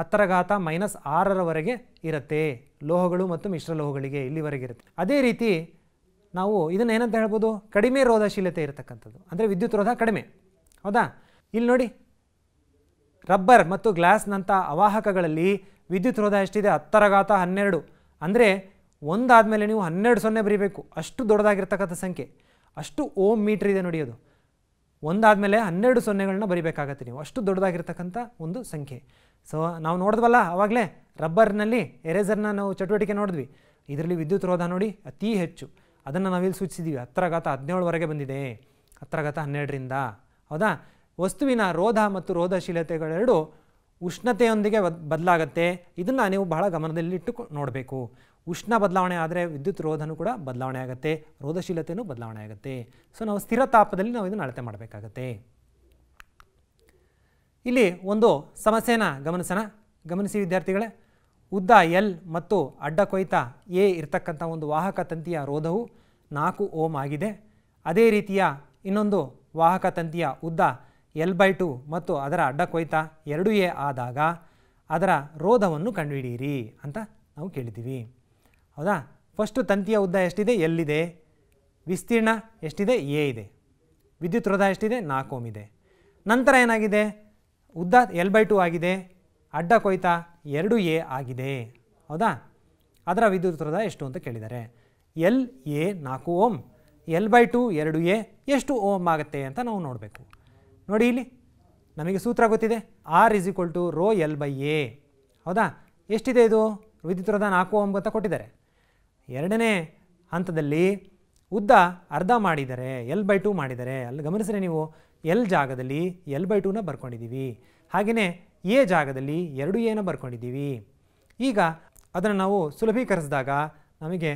ಹತ್ತರ ಮೈನಸ್ ಆರರವರೆಗೆ ಇರುತ್ತೆ ಲೋಹಗಳು ಮತ್ತು ಮಿಶ್ರಲೋಹಗಳಿಗೆ ಇಲ್ಲಿವರೆಗೆ ಇರುತ್ತೆ ಅದೇ ರೀತಿ ನಾವು ಇದನ್ನು ಏನಂತ ಹೇಳ್ಬೋದು ಕಡಿಮೆ ರೋಧಶೀಲತೆ ಇರತಕ್ಕಂಥದ್ದು ಅಂದರೆ ವಿದ್ಯುತ್ ರೋಧ ಕಡಿಮೆ ಹೌದಾ ಇಲ್ಲಿ ನೋಡಿ ರಬ್ಬರ್ ಮತ್ತು ಗ್ಲಾಸ್ನಂಥ ಅವಾಹಕಗಳಲ್ಲಿ ವಿದ್ಯುತ್ ರೋಧ ಎಷ್ಟಿದೆ ಹತ್ತರಗಾತ ಹನ್ನೆರಡು ಅಂದರೆ ಒಂದಾದ ಮೇಲೆ ನೀವು ಹನ್ನೆರಡು ಸೊನ್ನೆ ಬರೀಬೇಕು ಅಷ್ಟು ದೊಡ್ಡದಾಗಿರ್ತಕ್ಕಂಥ ಸಂಖ್ಯೆ ಅಷ್ಟು ಓಮ್ ಮೀಟ್ರ್ ಇದೆ ನೋಡಿ ಅದು ಒಂದಾದ ಮೇಲೆ ಹನ್ನೆರಡು ಸೊನ್ನೆಗಳನ್ನ ಬರಿಬೇಕಾಗತ್ತೆ ನೀವು ಅಷ್ಟು ದೊಡ್ಡದಾಗಿರ್ತಕ್ಕಂಥ ಒಂದು ಸಂಖ್ಯೆ ಸೊ ನಾವು ನೋಡಿದ್ವಲ್ಲ ಆವಾಗಲೇ ರಬ್ಬರ್ನಲ್ಲಿ ಎರೇಸರ್ನ ನಾವು ಚಟುವಟಿಕೆ ನೋಡಿದ್ವಿ ಇದರಲ್ಲಿ ವಿದ್ಯುತ್ ರೋಧ ನೋಡಿ ಅತಿ ಹೆಚ್ಚು ಅದನ್ನು ಇಲ್ಲಿ ಸೂಚಿಸಿದ್ದೀವಿ ಹತ್ತರಗಾತ ಹದಿನೇಳುವರೆಗೆ ಬಂದಿದೆ ಹತ್ತರಗಾತ ಹನ್ನೆರಡರಿಂದ ಹೌದಾ ವಸ್ತುವಿನ ರೋಧ ಮತ್ತು ರೋಧಶೀಲತೆಗಳೆರಡು ಉಷ್ಣತೆಯೊಂದಿಗೆ ಬದಲಾಗತ್ತೆ ಇದನ್ನು ನೀವು ಬಹಳ ಗಮನದಲ್ಲಿಟ್ಟು ನೋಡಬೇಕು ಉಷ್ಣ ಬದಲಾವಣೆ ಆದರೆ ವಿದ್ಯುತ್ ರೋಧನೂ ಕೂಡ ಬದಲಾವಣೆ ಆಗುತ್ತೆ ರೋಧಶೀಲತೆಯೂ ಬದಲಾವಣೆ ಆಗುತ್ತೆ ಸೊ ನಾವು ಸ್ಥಿರ ತಾಪದಲ್ಲಿ ನಾವು ಇದನ್ನು ಅಳತೆ ಮಾಡಬೇಕಾಗತ್ತೆ ಇಲ್ಲಿ ಒಂದು ಸಮಸ್ಯೆನ ಗಮನಿಸೋಣ ಗಮನಿಸಿ ವಿದ್ಯಾರ್ಥಿಗಳೇ ಉದ್ದ ಎಲ್ ಮತ್ತು ಅಡ್ಡ ಕೊಯ್ತ ಎ ಇರತಕ್ಕಂಥ ಒಂದು ವಾಹಕ ತಂತಿಯ ರೋಧವು ನಾಲ್ಕು ಓಮ್ ಆಗಿದೆ ಅದೇ ರೀತಿಯ ಇನ್ನೊಂದು ವಾಹಕ ತಂತಿಯ ಉದ್ದ ಎಲ್ ಬೈ ಟು ಮತ್ತು ಅದರ ಅಡ್ಡ ಕೊಯ್ತ ಎರಡು ಎ ಆದಾಗ ಅದರ ರೋಧವನ್ನು ಕಂಡುಹಿಡಿಯಿರಿ ಅಂತ ನಾವು ಕೇಳಿದ್ದೀವಿ ಹೌದಾ ಫಸ್ಟು ತಂತಿಯ ಉದ್ದ ಎಷ್ಟಿದೆ ಎಲ್ಲಿದೆ ವಿಸ್ತೀರ್ಣ ಎಷ್ಟಿದೆ ಎ ಇದೆ ವಿದ್ಯುತ್ ರೋಧ ಎಷ್ಟಿದೆ ನಾಲ್ಕು ಓಮ್ ಇದೆ ನಂತರ ಏನಾಗಿದೆ ಉದ್ದ ಎಲ್ ಬೈ ಟು ಆಗಿದೆ ಅಡ್ಡ ಕೊಯ್ತ ಎರಡು ಎ ಆಗಿದೆ ಹೌದಾ ಅದರ ವಿದ್ಯುತ್ ರೋಧ ಎಷ್ಟು ಅಂತ ಕೇಳಿದ್ದಾರೆ ಎಲ್ ಎ ನಾಲ್ಕು ಓಮ್ ಎಲ್ ಬೈ ಟು ಎರಡು ಎ ಎಷ್ಟು ಓಮ್ ಆಗುತ್ತೆ ಅಂತ ನಾವು ನೋಡಬೇಕು ನೋಡಿ ಇಲ್ಲಿ ನಮಗೆ ಸೂತ್ರ ಗೊತ್ತಿದೆ R is equal to rho L by A ಹೌದಾ ಎಷ್ಟಿದೆ ಇದು ವಿದ್ಯುತ್ ನಾಲ್ಕು ಓಮ್ ಅಂತ ಕೊಟ್ಟಿದ್ದಾರೆ ಎರಡನೇ ಹಂತದಲ್ಲಿ ಉದ್ದ ಅರ್ಧ ಮಾಡಿದರೆ ಎಲ್ ಬೈ ಟು ಮಾಡಿದರೆ ಅಲ್ಲಿ ಗಮನಿಸಿದ್ರೆ ನೀವು ಎಲ್ ಜಾಗದಲ್ಲಿ ಎಲ್ ಬೈ ಟೂನ ಬರ್ಕೊಂಡಿದ್ದೀವಿ ಹಾಗೆಯೇ ಎ ಜಾಗದಲ್ಲಿ ಎರಡು ಎನ ಬರ್ಕೊಂಡಿದ್ದೀವಿ ಈಗ ಅದನ್ನು ನಾವು ಸುಲಭೀಕರಿಸಿದಾಗ ನಮಗೆ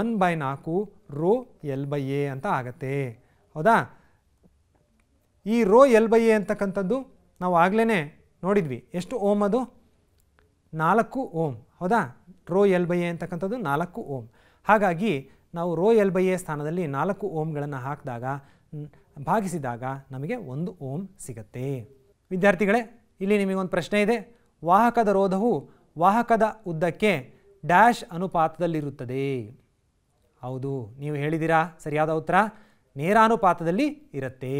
ಒನ್ ಬೈ ನಾಲ್ಕು ರೋ ಎಲ್ ಬೈ ಎ ಅಂತ ಆಗತ್ತೆ ಹೌದಾ ಈ ರೋ ಎಲ್ ಬೈ ಎ ಅಂತಕ್ಕಂಥದ್ದು ನಾವು ಆಗಲೇ ನೋಡಿದ್ವಿ ಎಷ್ಟು ಓಮ್ ಅದು ನಾಲ್ಕು ಓಮ್ ಹೌದಾ ರೋ ಎಲ್ ಬೈ ಎ ಅಂತಕ್ಕಂಥದ್ದು ನಾಲ್ಕು ಓಮ್ ಹಾಗಾಗಿ ನಾವು ರೋ ಎಲ್ ಬೈ ಎ ಸ್ಥಾನದಲ್ಲಿ ನಾಲ್ಕು ಓಮ್ಗಳನ್ನು ಹಾಕಿದಾಗ ಭಾಗಿಸಿದಾಗ ನಮಗೆ ಒಂದು ಓಮ್ ಸಿಗತ್ತೆ ವಿದ್ಯಾರ್ಥಿಗಳೇ ಇಲ್ಲಿ ನಿಮಗೊಂದು ಪ್ರಶ್ನೆ ಇದೆ ವಾಹಕದ ರೋಧವು ವಾಹಕದ ಉದ್ದಕ್ಕೆ ಡ್ಯಾಶ್ ಅನುಪಾತದಲ್ಲಿರುತ್ತದೆ ಹೌದು ನೀವು ಹೇಳಿದಿರಾ ಸರಿಯಾದ ಉತ್ತರ ನೇರಾನುಪಾತದಲ್ಲಿ ಇರುತ್ತೆ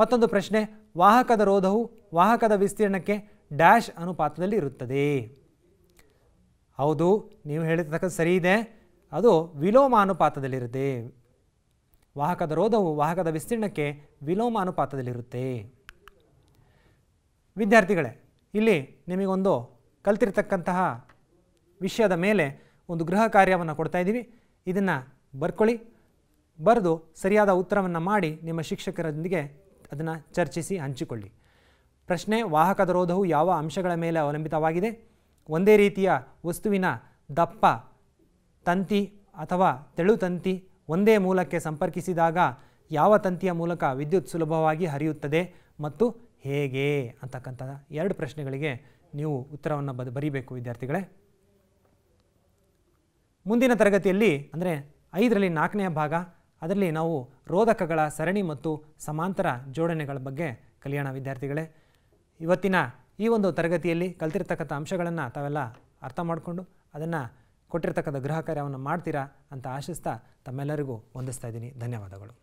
ಮತ್ತೊಂದು ಪ್ರಶ್ನೆ ವಾಹಕದ ರೋಧವು ವಾಹಕದ ವಿಸ್ತೀರ್ಣಕ್ಕೆ ಡ್ಯಾಶ್ ಅನುಪಾತದಲ್ಲಿ ಇರುತ್ತದೆ ಹೌದು ನೀವು ಹೇಳಿರ್ತಕ್ಕಂಥ ಸರಿ ಇದೆ ಅದು ವಿಲೋಮ ಅನುಪಾತದಲ್ಲಿರುತ್ತೆ ವಾಹಕದ ರೋಧವು ವಾಹಕದ ವಿಸ್ತೀರ್ಣಕ್ಕೆ ವಿಲೋಮ ಅನುಪಾತದಲ್ಲಿರುತ್ತೆ ವಿದ್ಯಾರ್ಥಿಗಳೇ ಇಲ್ಲಿ ನಿಮಗೊಂದು ಕಲ್ತಿರ್ತಕ್ಕಂತಹ ವಿಷಯದ ಮೇಲೆ ಒಂದು ಗೃಹ ಕಾರ್ಯವನ್ನು ಕೊಡ್ತಾ ಇದ್ದೀವಿ ಇದನ್ನು ಬರ್ಕೊಳ್ಳಿ ಬರೆದು ಸರಿಯಾದ ಉತ್ತರವನ್ನು ಮಾಡಿ ನಿಮ್ಮ ಶಿಕ್ಷಕರೊಂದಿಗೆ ಅದನ್ನು ಚರ್ಚಿಸಿ ಹಂಚಿಕೊಳ್ಳಿ ಪ್ರಶ್ನೆ ವಾಹಕದ ರೋಧವು ಯಾವ ಅಂಶಗಳ ಮೇಲೆ ಅವಲಂಬಿತವಾಗಿದೆ ಒಂದೇ ರೀತಿಯ ವಸ್ತುವಿನ ದಪ್ಪ ತಂತಿ ಅಥವಾ ತೆಳು ತಂತಿ ಒಂದೇ ಮೂಲಕ್ಕೆ ಸಂಪರ್ಕಿಸಿದಾಗ ಯಾವ ತಂತಿಯ ಮೂಲಕ ವಿದ್ಯುತ್ ಸುಲಭವಾಗಿ ಹರಿಯುತ್ತದೆ ಮತ್ತು ಹೇಗೆ ಅಂತಕ್ಕಂಥ ಎರಡು ಪ್ರಶ್ನೆಗಳಿಗೆ ನೀವು ಉತ್ತರವನ್ನು ಬದ ಬರೀಬೇಕು ವಿದ್ಯಾರ್ಥಿಗಳೇ ಮುಂದಿನ ತರಗತಿಯಲ್ಲಿ ಅಂದರೆ ಐದರಲ್ಲಿ ನಾಲ್ಕನೆಯ ಭಾಗ ಅದರಲ್ಲಿ ನಾವು ರೋಧಕಗಳ ಸರಣಿ ಮತ್ತು ಸಮಾಂತರ ಜೋಡಣೆಗಳ ಬಗ್ಗೆ ಕಲಿಯೋಣ ವಿದ್ಯಾರ್ಥಿಗಳೇ ಇವತ್ತಿನ ಈ ಒಂದು ತರಗತಿಯಲ್ಲಿ ಕಲ್ತಿರ್ತಕ್ಕಂಥ ಅಂಶಗಳನ್ನು ತಾವೆಲ್ಲ ಅರ್ಥ ಮಾಡಿಕೊಂಡು ಅದನ್ನು ಕೊಟ್ಟಿರ್ತಕ್ಕಂಥ ಗೃಹ ಕಾರ್ಯವನ್ನು ಮಾಡ್ತೀರಾ ಅಂತ ಆಶಿಸ್ತಾ ತಮ್ಮೆಲ್ಲರಿಗೂ ವಂದಿಸ್ತಾ ಇದ್ದೀನಿ ಧನ್ಯವಾದಗಳು